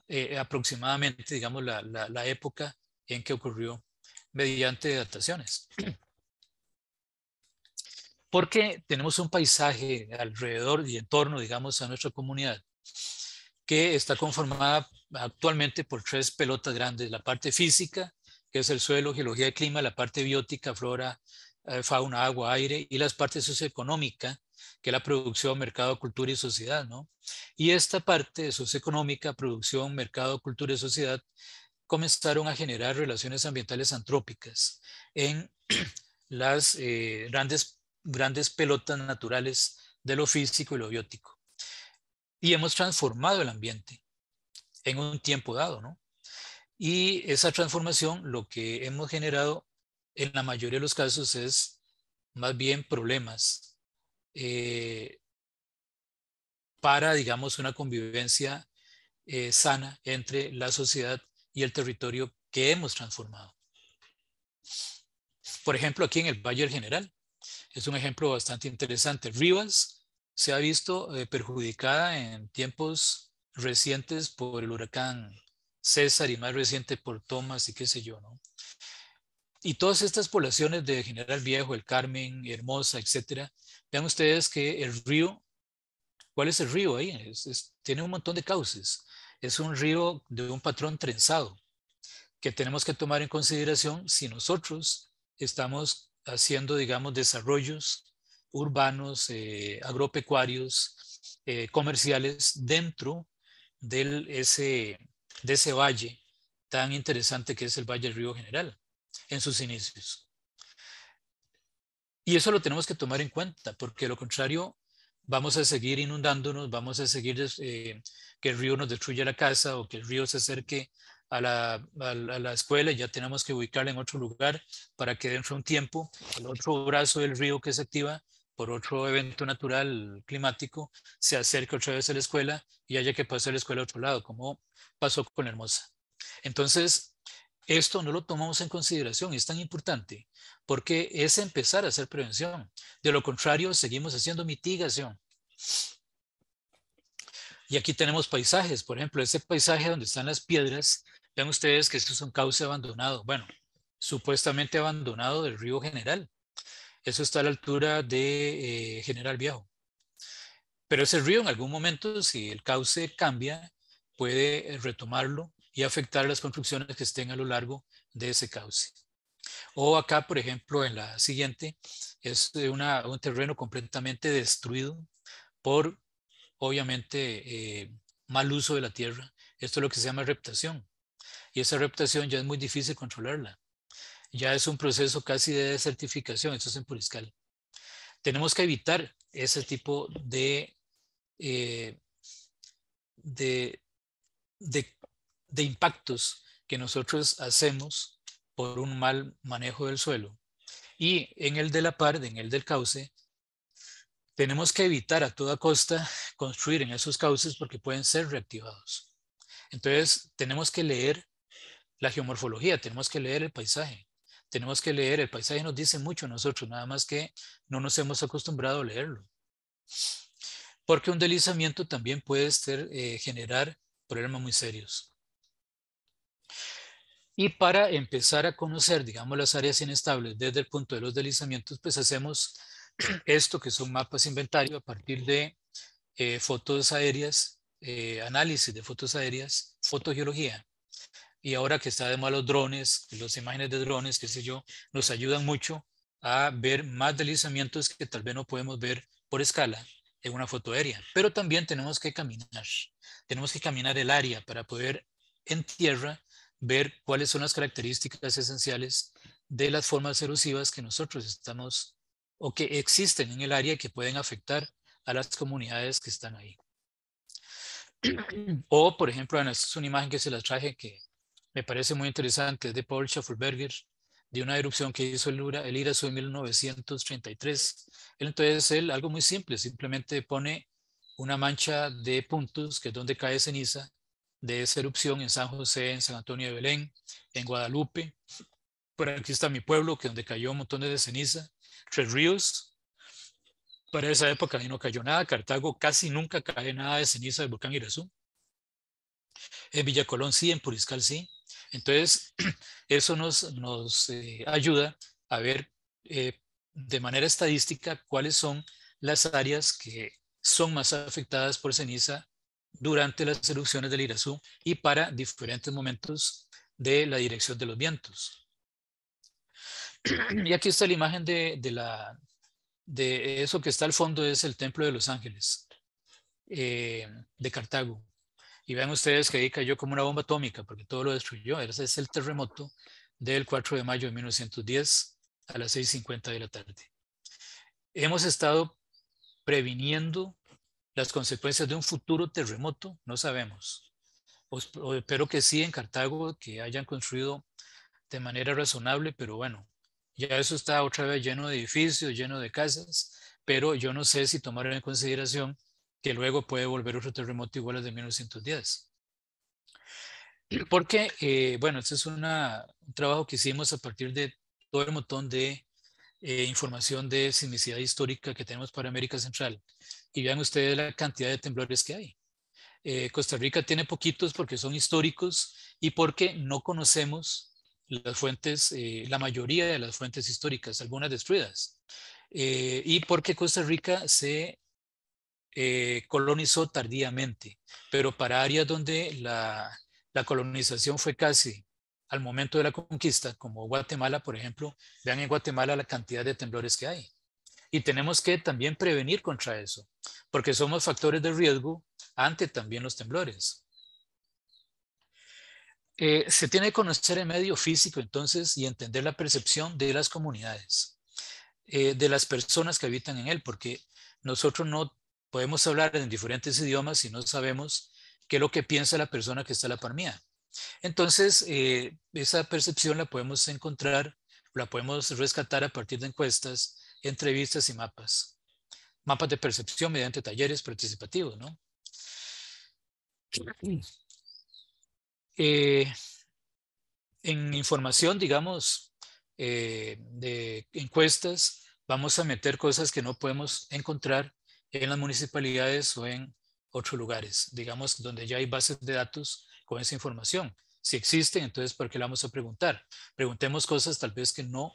eh, aproximadamente, digamos, la, época en que ocurrió mediante adaptaciones. Porque tenemos un paisaje alrededor y en torno, digamos, a nuestra comunidad que está conformada actualmente por tres pelotas grandes, la parte física, que es el suelo, geología y clima, la parte biótica, flora, eh, fauna, agua, aire, y las partes socioeconómicas, que es la producción, mercado, cultura y sociedad, ¿no? Y esta parte socioeconómica, producción, mercado, cultura y sociedad, comenzaron a generar relaciones ambientales antrópicas en <clears throat> las eh, grandes, grandes pelotas naturales de lo físico y lo biótico. Y hemos transformado el ambiente en un tiempo dado, ¿no? Y esa transformación lo que hemos generado en la mayoría de los casos es más bien problemas eh, para, digamos, una convivencia eh, sana entre la sociedad y el territorio que hemos transformado. Por ejemplo, aquí en el Valle General, es un ejemplo bastante interesante. Rivas se ha visto eh, perjudicada en tiempos recientes por el huracán César y más reciente por Thomas y qué sé yo, ¿no? Y todas estas poblaciones de General Viejo, El Carmen, Hermosa, etcétera, Vean ustedes que el río, ¿cuál es el río ahí? tiene un montón de cauces. Es un río de un patrón trenzado que tenemos que tomar en consideración si nosotros estamos haciendo, digamos, desarrollos urbanos, eh, agropecuarios, eh, comerciales dentro del, ese, de ese valle tan interesante que es el Valle del Río General en sus inicios. Y eso lo tenemos que tomar en cuenta, porque lo contrario vamos a seguir inundándonos, vamos a seguir eh, que el río nos destruya la casa o que el río se acerque a la, a la, escuela y ya tenemos que ubicarla en otro lugar para que dentro de un tiempo el otro brazo del río que se activa por otro evento natural climático se acerque otra vez a la escuela y haya que pasar la escuela a otro lado, como pasó con la Hermosa. Entonces, esto no lo tomamos en consideración, es tan importante, porque es empezar a hacer prevención. De lo contrario, seguimos haciendo mitigación. Y aquí tenemos paisajes, por ejemplo, ese paisaje donde están las piedras, vean ustedes que esto es un cauce abandonado, bueno, supuestamente abandonado del río General. Eso está a la altura de eh, General Viejo. Pero ese río en algún momento, si el cauce cambia, puede eh, retomarlo y afectar las construcciones que estén a lo largo de ese cauce. O acá, por ejemplo, en la siguiente, es eh, un terreno completamente destruido por, obviamente, eh, mal uso de la tierra. Esto es lo que se llama reptación. Y esa reptación ya es muy difícil controlarla. Ya es un proceso casi de desertificación, esto es en Puriscal. Tenemos que evitar ese tipo de, eh, de de impactos que nosotros hacemos por un mal manejo del suelo. Y en el de la pared, en el del cauce, tenemos que evitar a toda costa construir en esos cauces porque pueden ser reactivados. Entonces, tenemos que leer la geomorfología, tenemos que leer el paisaje, tenemos que leer, el paisaje nos dice mucho a nosotros, nada más que no nos hemos acostumbrado a leerlo. Porque un deslizamiento también puede eh, generar problemas muy serios. Y para empezar a conocer, digamos, las áreas inestables desde el punto de los deslizamientos, pues hacemos <clears throat> esto que son mapas inventario a partir de eh, fotos aéreas, eh, análisis de fotos aéreas, fotogeología. Y ahora que está de moda los drones, las imágenes de drones, qué sé yo, nos ayudan mucho a ver más deslizamientos que tal vez no podemos ver por escala en una foto aérea. Pero también tenemos que caminar, tenemos que caminar el área para poder en tierra ver cuáles son las características esenciales de las formas erosivas que nosotros estamos o que existen en el área y que pueden afectar a las comunidades que están ahí. O, por ejemplo, esta es una imagen que se las traje que me parece muy interesante, es de Paul Schaffelberger, de una erupción que hizo el, Iraso el en 1933. Entonces, él, algo muy simple, simplemente pone una mancha de puntos, que es donde cae ceniza, de esa erupción en San José, en San Antonio de Belén, en Guadalupe. Por aquí está mi pueblo, que donde cayó montones de ceniza. Tres Ríos. Para esa época ahí no cayó nada. Cartago casi nunca cae nada de ceniza del volcán Irazú. En Villa Colón sí, en Puriscal sí. Entonces, <clears throat> eso nos, nos eh, ayuda a ver eh, de manera estadística cuáles son las áreas que son más afectadas por ceniza durante las erupciones del Irazú y para diferentes momentos de la dirección de los vientos. <clears throat> Y aquí está la imagen de, la, de eso que está al fondo, es el Templo de los Ángeles eh, de Cartago. Y vean ustedes que ahí cayó como una bomba atómica porque todo lo destruyó. Ese es el terremoto del 4 de mayo de 1910 a las 6.50 de la tarde. Hemos estado previniendo las consecuencias de un futuro terremoto no sabemos. Pues, espero que sí en Cartago, que hayan construido de manera razonable, pero bueno, ya eso está otra vez lleno de edificios, lleno de casas, pero yo no sé si tomaron en consideración que luego puede volver otro terremoto igual al de 1910. <clears throat> Porque, eh, bueno, este es un trabajo que hicimos a partir de todo el montón de eh, información de sismicidad histórica que tenemos para América Central y vean ustedes la cantidad de temblores que hay. Eh, Costa Rica tiene poquitos porque son históricos y porque no conocemos las fuentes, eh, la mayoría de las fuentes históricas, algunas destruidas. Eh, y porque Costa Rica se colonizó tardíamente, pero para áreas donde la colonización fue casi al momento de la conquista, como Guatemala, por ejemplo, vean en Guatemala la cantidad de temblores que hay. Y tenemos que también prevenir contra eso, porque somos factores de riesgo ante también los temblores. Eh, se tiene que conocer el medio físico entonces y entender la percepción de las comunidades, eh, de las personas que habitan en él, porque nosotros no podemos hablar en diferentes idiomas si no sabemos qué es lo que piensa la persona que está a la par Entonces, eh, esa percepción la podemos encontrar, la podemos rescatar a partir de encuestas, entrevistas y mapas. Mapas de percepción mediante talleres participativos, ¿no? Eh, en información, digamos, eh, de encuestas, vamos a meter cosas que no podemos encontrar en las municipalidades o en otros lugares, digamos, donde ya hay bases de datos con esa información. Si existen, entonces, ¿por qué la vamos a preguntar? Preguntemos cosas tal vez que no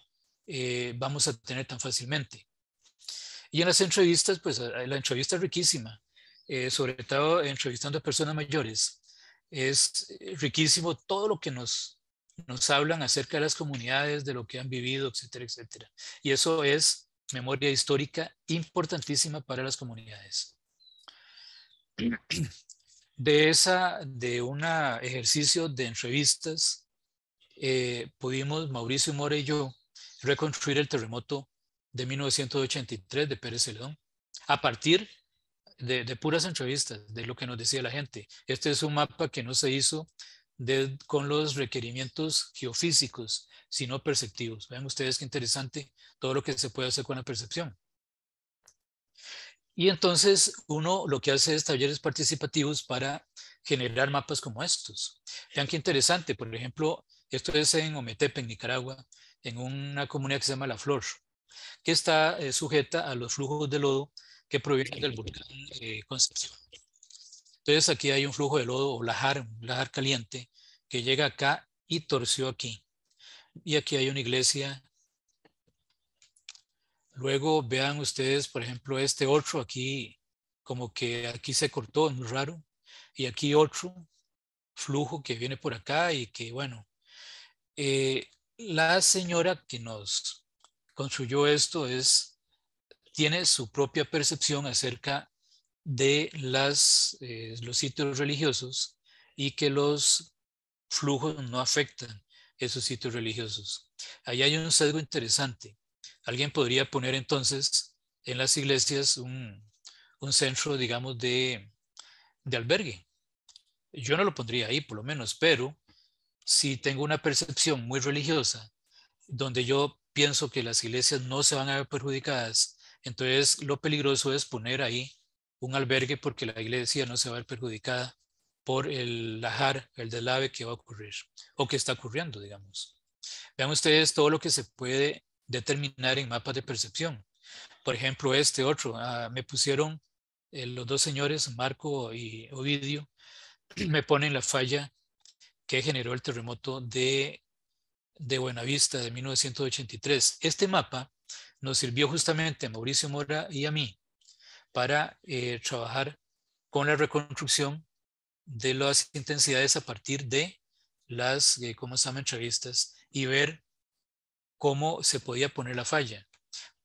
eh, vamos a tener tan fácilmente. Y en las entrevistas, pues eh, la entrevista es riquísima, eh, sobre todo entrevistando a personas mayores. Es riquísimo todo lo que nos, nos hablan acerca de las comunidades, de lo que han vivido, etcétera, etcétera. Y eso es memoria histórica importantísima para las comunidades. <clears throat> De esa, de un ejercicio de entrevistas, pudimos, Mauricio More y yo, reconstruir el terremoto de 1983 de Pérez Celedón, a partir de, puras entrevistas, de lo que nos decía la gente. Este es un mapa que no se hizo con los requerimientos geofísicos, sino perceptivos. Vean ustedes qué interesante todo lo que se puede hacer con la percepción. Y entonces uno lo que hace es talleres participativos para generar mapas como estos. Vean qué interesante, por ejemplo, esto es en Ometepe, en Nicaragua, en una comunidad que se llama La Flor, que está eh, sujeta a los flujos de lodo que provienen del volcán eh, Concepción. Entonces aquí hay un flujo de lodo o lajar, un lajar caliente, que llega acá y torció aquí. Y aquí hay una iglesia. Luego vean ustedes, por ejemplo, este otro aquí, como que aquí se cortó, es muy raro. Y aquí otro flujo que viene por acá y que, bueno, eh, la señora que nos construyó esto es, tiene su propia percepción acerca de eh, los sitios religiosos y que los flujos no afectan esos sitios religiosos. Ahí hay un sesgo interesante. Alguien podría poner entonces en las iglesias un, un centro, digamos, de albergue. Yo no lo pondría ahí, por lo menos, pero si tengo una percepción muy religiosa, donde yo pienso que las iglesias no se van a ver perjudicadas, entonces lo peligroso es poner ahí un albergue porque la iglesia no se va a ver perjudicada por el lajar, el deslave que va a ocurrir o que está ocurriendo, digamos. Vean ustedes todo lo que se puede determinar en mapas de percepción. Por ejemplo, este otro, ah, me pusieron eh, los dos señores, Marco y Ovidio, <clears throat> me ponen la falla que generó el terremoto de, de Buenavista de 1983. Este mapa nos sirvió justamente a Mauricio Mora y a mí para eh, trabajar con la reconstrucción de las intensidades a partir de las, eh, entrevistas y ver cómo se podía poner la falla.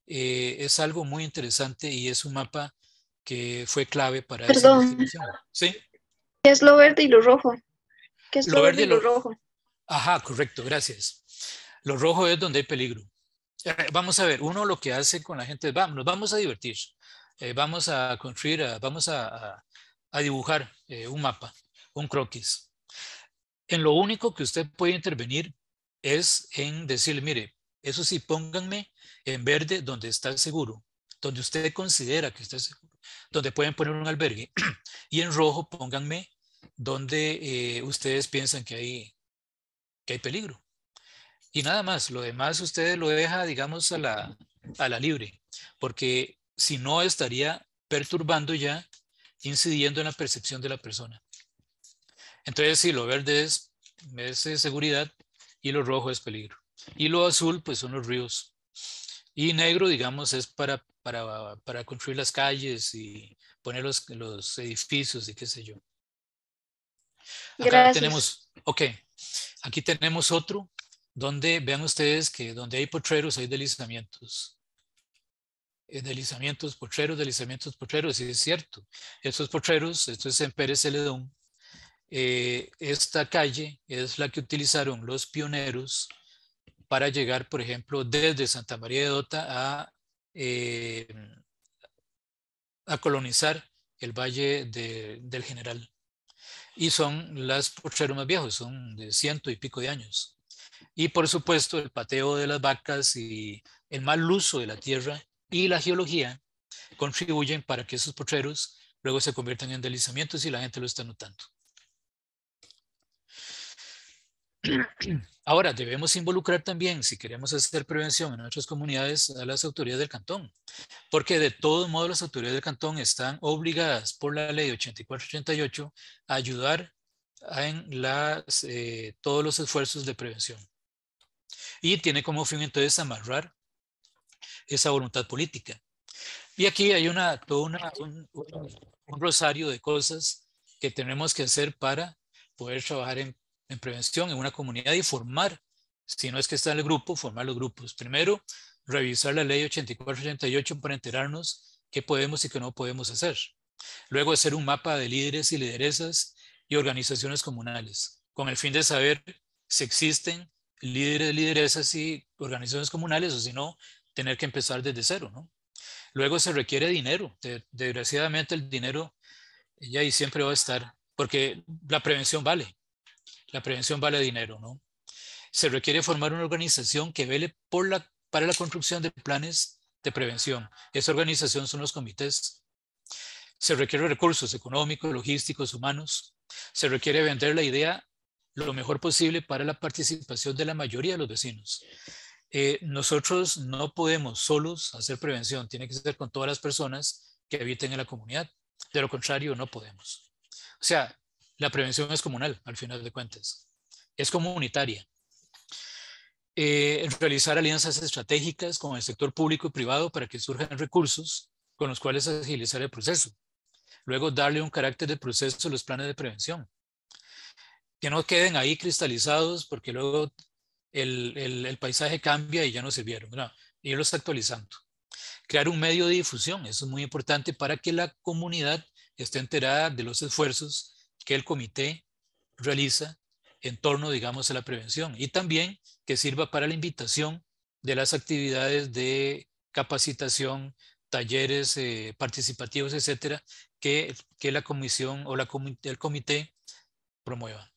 Eh, es algo muy interesante y es un mapa que fue clave para Perdón. ¿Sí? es lo verde y lo rojo? lo, verde y lo, rojo? Ajá, correcto, gracias. Lo rojo es donde hay peligro. Eh, vamos a ver, uno lo que hace con la gente vamos, nos vamos a divertir, eh, vamos a construir, vamos a, dibujar eh, un mapa, un croquis. En lo único que usted puede intervenir es en decir, mire, eso sí, pónganme en verde donde está seguro, donde usted considera que está seguro, donde pueden poner un albergue, <clears throat> y en rojo pónganme donde eh, ustedes piensan que hay, que hay peligro. Y nada más, lo demás ustedes lo dejan digamos, a la, libre, porque si no estaría perturbando ya, incidiendo en la percepción de la persona. Entonces, si sí, lo verde es, es seguridad y lo rojo es peligro. Y lo azul, pues son los ríos. Y negro, digamos, es para, para, para construir las calles y poner los, los edificios y qué sé yo tenemos, ok, aquí tenemos otro donde vean ustedes que donde hay potreros hay deslizamientos. Eh, deslizamientos, potreros, deslizamientos, potreros, y es cierto. Estos potreros, esto es en Pérez Celedón, eh, esta calle es la que utilizaron los pioneros para llegar, por ejemplo, desde Santa María de Dota a, eh, colonizar el Valle del General y son las pucheros más viejos, son de ciento y pico de años. Y por supuesto el pateo de las vacas y el mal uso de la tierra y la geología contribuyen para que esos pucheros luego se conviertan en deslizamientos y la gente lo está notando. Ahora, debemos involucrar también, si queremos hacer prevención en nuestras comunidades, a las autoridades del cantón, porque de todos modos las autoridades del cantón están obligadas por la ley 8488 a ayudar en las, eh, todos los esfuerzos de prevención. Y tiene como fin entonces amarrar esa voluntad política. Y aquí hay una, un rosario de cosas que tenemos que hacer para poder trabajar en en prevención en una comunidad y formar, si no es que está en el grupo, formar los grupos. Primero, revisar la ley 84-88 para enterarnos qué podemos y qué no podemos hacer. Luego, hacer un mapa de líderes y lideresas y organizaciones comunales, con el fin de saber si existen líderes, lideresas y organizaciones comunales o si no, tener que empezar desde cero, ¿no? Luego se requiere dinero. Desgraciadamente el dinero ya y siempre va a estar, porque la prevención vale. La prevención vale dinero, ¿no? Se requiere formar una organización que vele por la, para la construcción de planes de prevención. Esa organización son los comités. Se requieren recursos económicos, logísticos, humanos. Se requiere vender la idea lo mejor posible para la participación de la mayoría de los vecinos. Eh, nosotros no podemos solos hacer prevención, tiene que ser con todas las personas que habiten en la comunidad. De lo contrario, no podemos. O sea, la prevención es comunal, al final de cuentas. Es comunitaria. Eh, realizar alianzas estratégicas con el sector público y privado para que surjan recursos con los cuales agilizar el proceso. Luego darle un carácter de proceso a los planes de prevención. Que no queden ahí cristalizados porque luego el, paisaje cambia y ya no sirvieron. No, está actualizando. Crear un medio de difusión, eso es muy importante para que la comunidad esté enterada de los esfuerzos que el comité realiza en torno, digamos, a la prevención y también que sirva para la invitación de las actividades de capacitación, talleres eh, participativos, etcétera, que, la comisión o la comité, el comité promueva.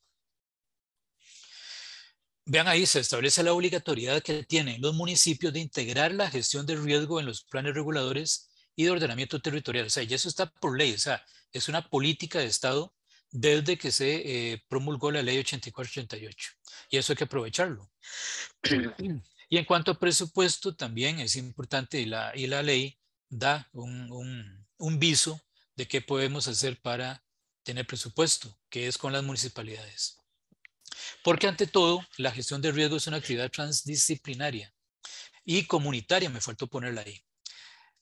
Vean ahí, se establece la obligatoriedad que tienen los municipios de integrar la gestión de riesgo en los planes reguladores y de ordenamiento territorial. O sea, y eso está por ley, o sea, es una política de Estado desde que se eh, promulgó la ley 8488. Y eso hay que aprovecharlo. y en cuanto a presupuesto, también es importante y la, ley da un, un viso de qué podemos hacer para tener presupuesto, que es con las municipalidades. Porque ante todo, la gestión de riesgo es una actividad transdisciplinaria y comunitaria, me faltó ponerla ahí.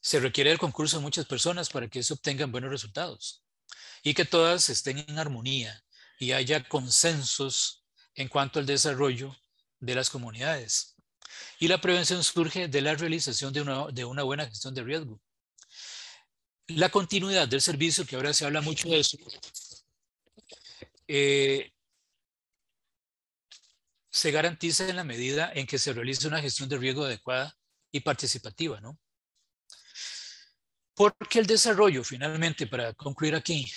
Se requiere el concurso de muchas personas para que se obtengan buenos resultados y que todas estén en armonía y haya consensos en cuanto al desarrollo de las comunidades. Y la prevención surge de la realización de una, buena gestión de riesgo. La continuidad del servicio, que ahora se habla mucho de eso, eh, se garantiza en la medida en que se realice una gestión de riesgo adecuada y participativa, ¿no? Porque el desarrollo, finalmente, para concluir aquí,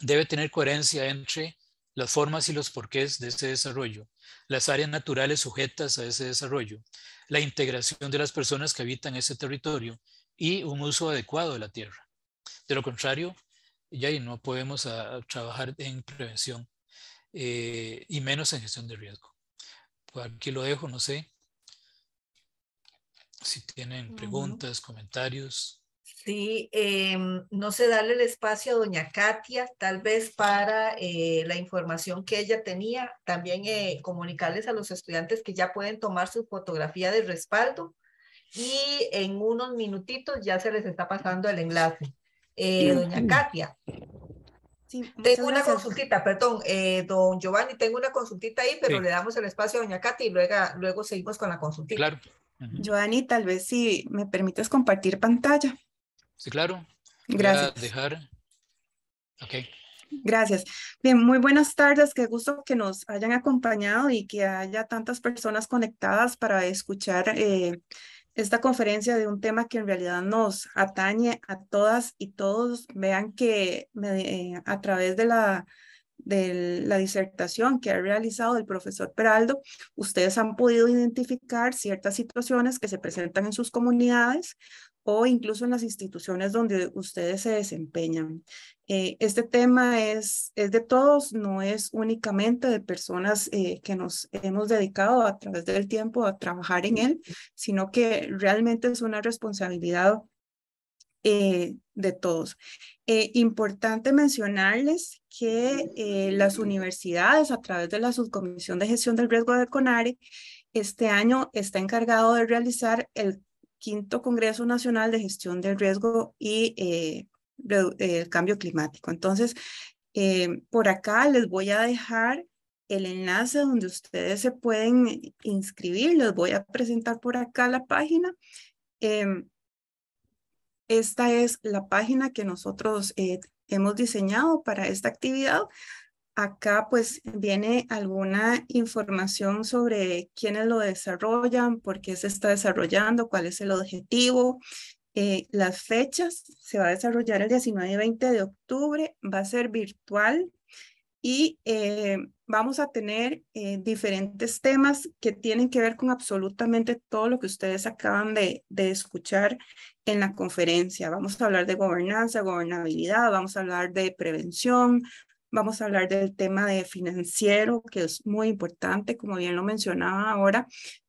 debe tener coherencia entre las formas y los porqués de ese desarrollo, las áreas naturales sujetas a ese desarrollo, la integración de las personas que habitan ese territorio y un uso adecuado de la tierra. De lo contrario, ya no podemos ah, trabajar en prevención eh, y menos en gestión de riesgo. Pues aquí lo dejo, no sé si tienen preguntas, comentarios. Sí, em, no sé, darle el espacio a doña Katia, tal vez para eh, la información que ella tenía, también eh, comunicarles a los estudiantes que ya pueden tomar su fotografía de respaldo y en unos minutitos ya se les está pasando el enlace. Eh, doña Katia. Sí, tengo una consultita, perdón, don Giovanni, tengo una consultita ahí, pero le damos el espacio a doña Katia y luego, luego seguimos con la consultita. Claro. Giovanni, tal vez si me permites compartir pantalla. ¿Sí, claro? Gracias. dejar. Ok. Gracias. Bien, muy buenas tardes. Qué gusto que nos hayan acompañado y que haya tantas personas conectadas para escuchar eh, esta conferencia de un tema que en realidad nos atañe a todas y todos. Vean que eh, a través de la, de la disertación que ha realizado el profesor Peraldo, ustedes han podido identificar ciertas situaciones que se presentan en sus comunidades o incluso en las instituciones donde ustedes se desempeñan. Eh, este tema es, es de todos, no es únicamente de personas eh, que nos hemos dedicado a través del tiempo a trabajar en él, sino que realmente es una responsabilidad eh, de todos. importante mencionarles que las universidades, a través de la Subcomisión de Gestión del Riesgo de CONARE, este año está encargado de realizar el quinto Congreso Nacional de Gestión del Riesgo y eh, eh, el Cambio Climático. Entonces, eh, por acá les voy a dejar el enlace donde ustedes se pueden inscribir. Les voy a presentar por acá la página. esta es la página que nosotros hemos diseñado para esta actividad. Acá pues viene alguna información sobre quiénes lo desarrollan, por qué se está desarrollando, cuál es el objetivo, eh, las fechas. Se va a desarrollar el 19 y 20 de octubre, va a ser virtual y eh, vamos a tener eh, diferentes temas que tienen que ver con absolutamente todo lo que ustedes acaban de, escuchar en la conferencia. Vamos a hablar de gobernanza, gobernabilidad, vamos a hablar de prevención, Vamos a hablar del tema de financiero, que es muy importante, como bien lo mencionaba ahora,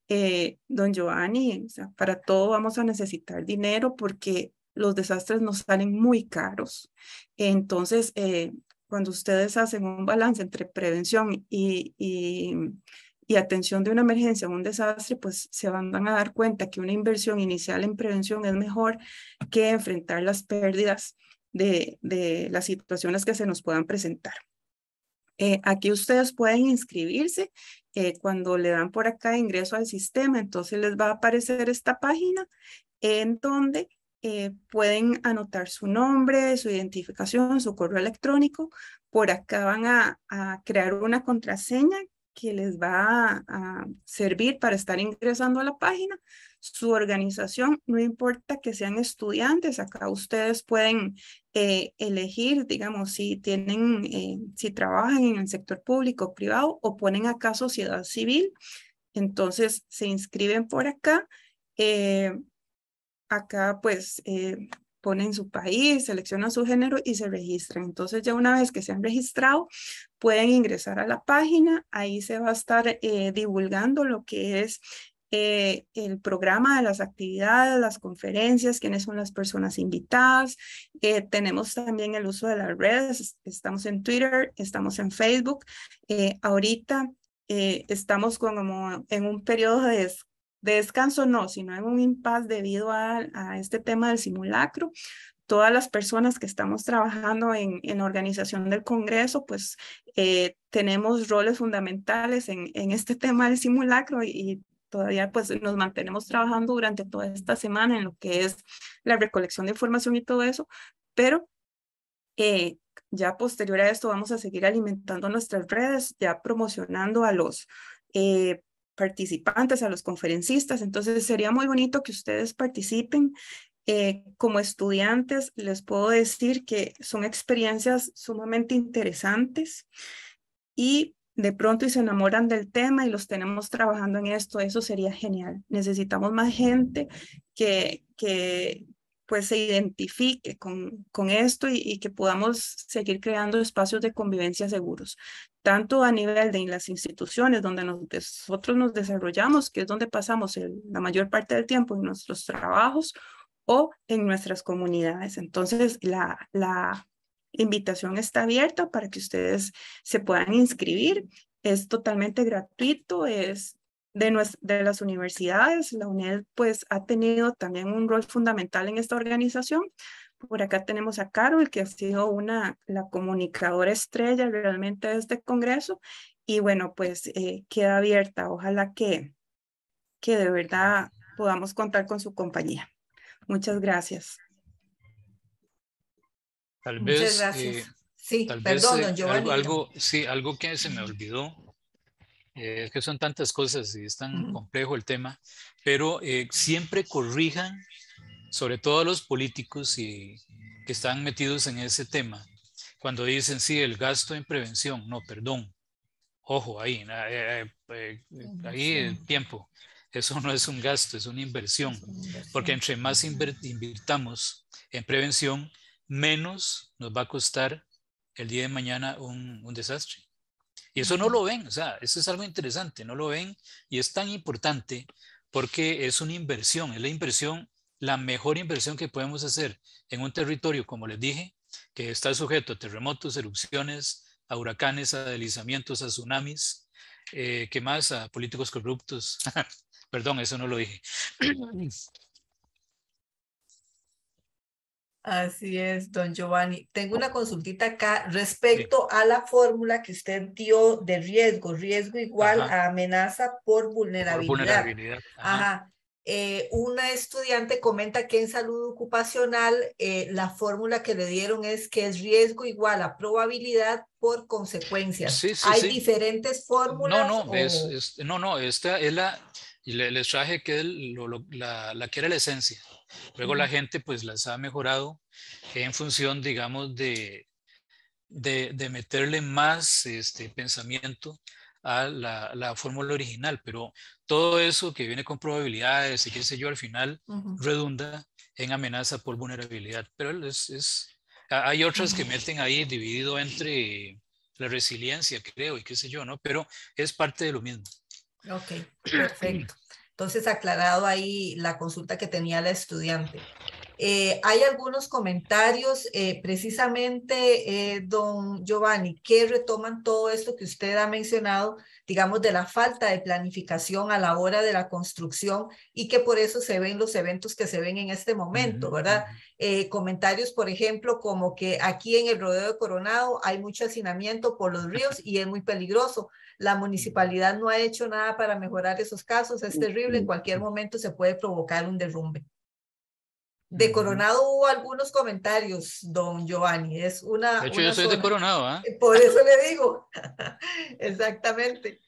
eh, don Giovanni, para todo vamos a necesitar dinero porque los desastres nos salen muy caros. Entonces, eh, cuando ustedes hacen un balance entre prevención y, atención de una emergencia o un desastre, pues se van, a dar cuenta que una inversión inicial en prevención es mejor que enfrentar las pérdidas de, las situaciones que se nos puedan presentar. Eh, aquí ustedes pueden inscribirse. Eh, cuando le dan por acá ingreso al sistema, entonces les va a aparecer esta página en donde eh, pueden anotar su nombre, su identificación, su correo electrónico. Por acá van a, a crear una contraseña que les va a, servir para estar ingresando a la página. Su organización, no importa que sean estudiantes, acá ustedes pueden eh, elegir, digamos, si tienen, eh, si trabajan en el sector público o privado o ponen acá sociedad civil. Entonces se inscriben por acá. Eh, acá pues ponen su país, seleccionan su género y se registran. Entonces ya una vez que se han registrado, pueden ingresar a la página, ahí se va a estar eh, divulgando lo que es eh, el programa de las actividades, las conferencias, quiénes son las personas invitadas. Eh, tenemos también el uso de las redes, estamos en Twitter, estamos en Facebook. ahorita estamos como en un periodo de descanso no, sino en un impasse debido a, este tema del simulacro. Todas las personas que estamos trabajando en, en organización del Congreso, pues eh, tenemos roles fundamentales en, en, este tema del simulacro y, todavía pues nos mantenemos trabajando durante toda esta semana en lo que es la recolección de información y todo eso, pero eh, ya posterior a esto vamos a seguir alimentando nuestras redes, ya promocionando a los eh, participantes, a los conferencistas. Entonces sería muy bonito que ustedes participen. Eh, como estudiantes, les puedo decir que son experiencias sumamente interesantes y de pronto y se enamoran del tema y los tenemos trabajando en esto, eso sería genial. Necesitamos más gente que, que pues se identifique con, con esto y, que podamos seguir creando espacios de convivencia seguros tanto a nivel de las instituciones donde nosotros nos desarrollamos, que es donde pasamos la mayor parte del tiempo en nuestros trabajos o en nuestras comunidades. Entonces, la, invitación está abierta para que ustedes se puedan inscribir. Es totalmente gratuito, es de, de las universidades. La UNED pues ha tenido también un rol fundamental en esta organización, por acá tenemos a Carol, que ha sido una, la comunicadora estrella realmente de este Congreso. Y bueno, pues eh, queda abierta. Ojalá que, que de verdad podamos contar con su compañía. Muchas gracias. Tal vez, Muchas eh, gracias. sí, perdón, yo eh, algo, algo, sí, algo que se me olvidó, es que son tantas cosas y es tan complejo el tema, pero siempre corrijan sobre todo los políticos que están metidos en ese tema, cuando dicen, sí, el gasto en prevención, no, perdón, ojo, ahí, eh, eh, eh, ahí el tiempo, eso no es un gasto, es una inversión, porque entre más invirtamos en prevención, menos nos va a costar el día de mañana un, un desastre. Y eso no lo ven, o sea, eso es algo interesante, no lo ven y es tan importante porque es una inversión, es la inversión la mejor inversión que podemos hacer en un territorio, como les dije, que está sujeto a terremotos, erupciones, a huracanes, a deslizamientos, a tsunamis, eh, ¿qué más? A políticos corruptos. <laughs> Perdón, eso no lo dije. Así es, don Giovanni. Tengo una consultita acá respecto a la fórmula que usted dio de riesgo, riesgo igual a amenaza por vulnerabilidad. Eh, una estudiante comenta que en salud ocupacional eh, la fórmula que le dieron es que es riesgo igual a probabilidad por consecuencias. Sí, ¿Hay diferentes fórmulas? No, no, no, esta es la, le, les traje que la, que era la esencia. Luego la gente pues las ha mejorado en función, digamos, de, de, de meterle más este, pensamiento a la, fórmula original, pero todo eso que viene con probabilidades y qué sé yo, al final redunda en amenaza por vulnerabilidad. Pero es, es, hay otras que meten ahí dividido entre la resiliencia, creo, y qué sé yo, ¿no? Pero es parte de lo mismo. Ok, perfecto. Entonces, aclarado ahí la consulta que tenía la estudiante. Eh, hay algunos comentarios, eh, precisamente, eh, don Giovanni, que retoman todo esto que usted ha mencionado, digamos, de la falta de planificación a la hora de la construcción y que por eso se ven los eventos que se ven en este momento, ¿verdad? comentarios, por ejemplo, como que aquí en el rodeo de Coronado hay mucho hacinamiento por los ríos y es muy peligroso. La municipalidad no ha hecho nada para mejorar esos casos, es terrible, en cualquier momento se puede provocar un derrumbe. De Coronado hubo algunos comentarios, don Giovanni. Es una. De hecho, yo soy de Coronado, ¿eh? Por eso le digo. <laughs> Exactamente.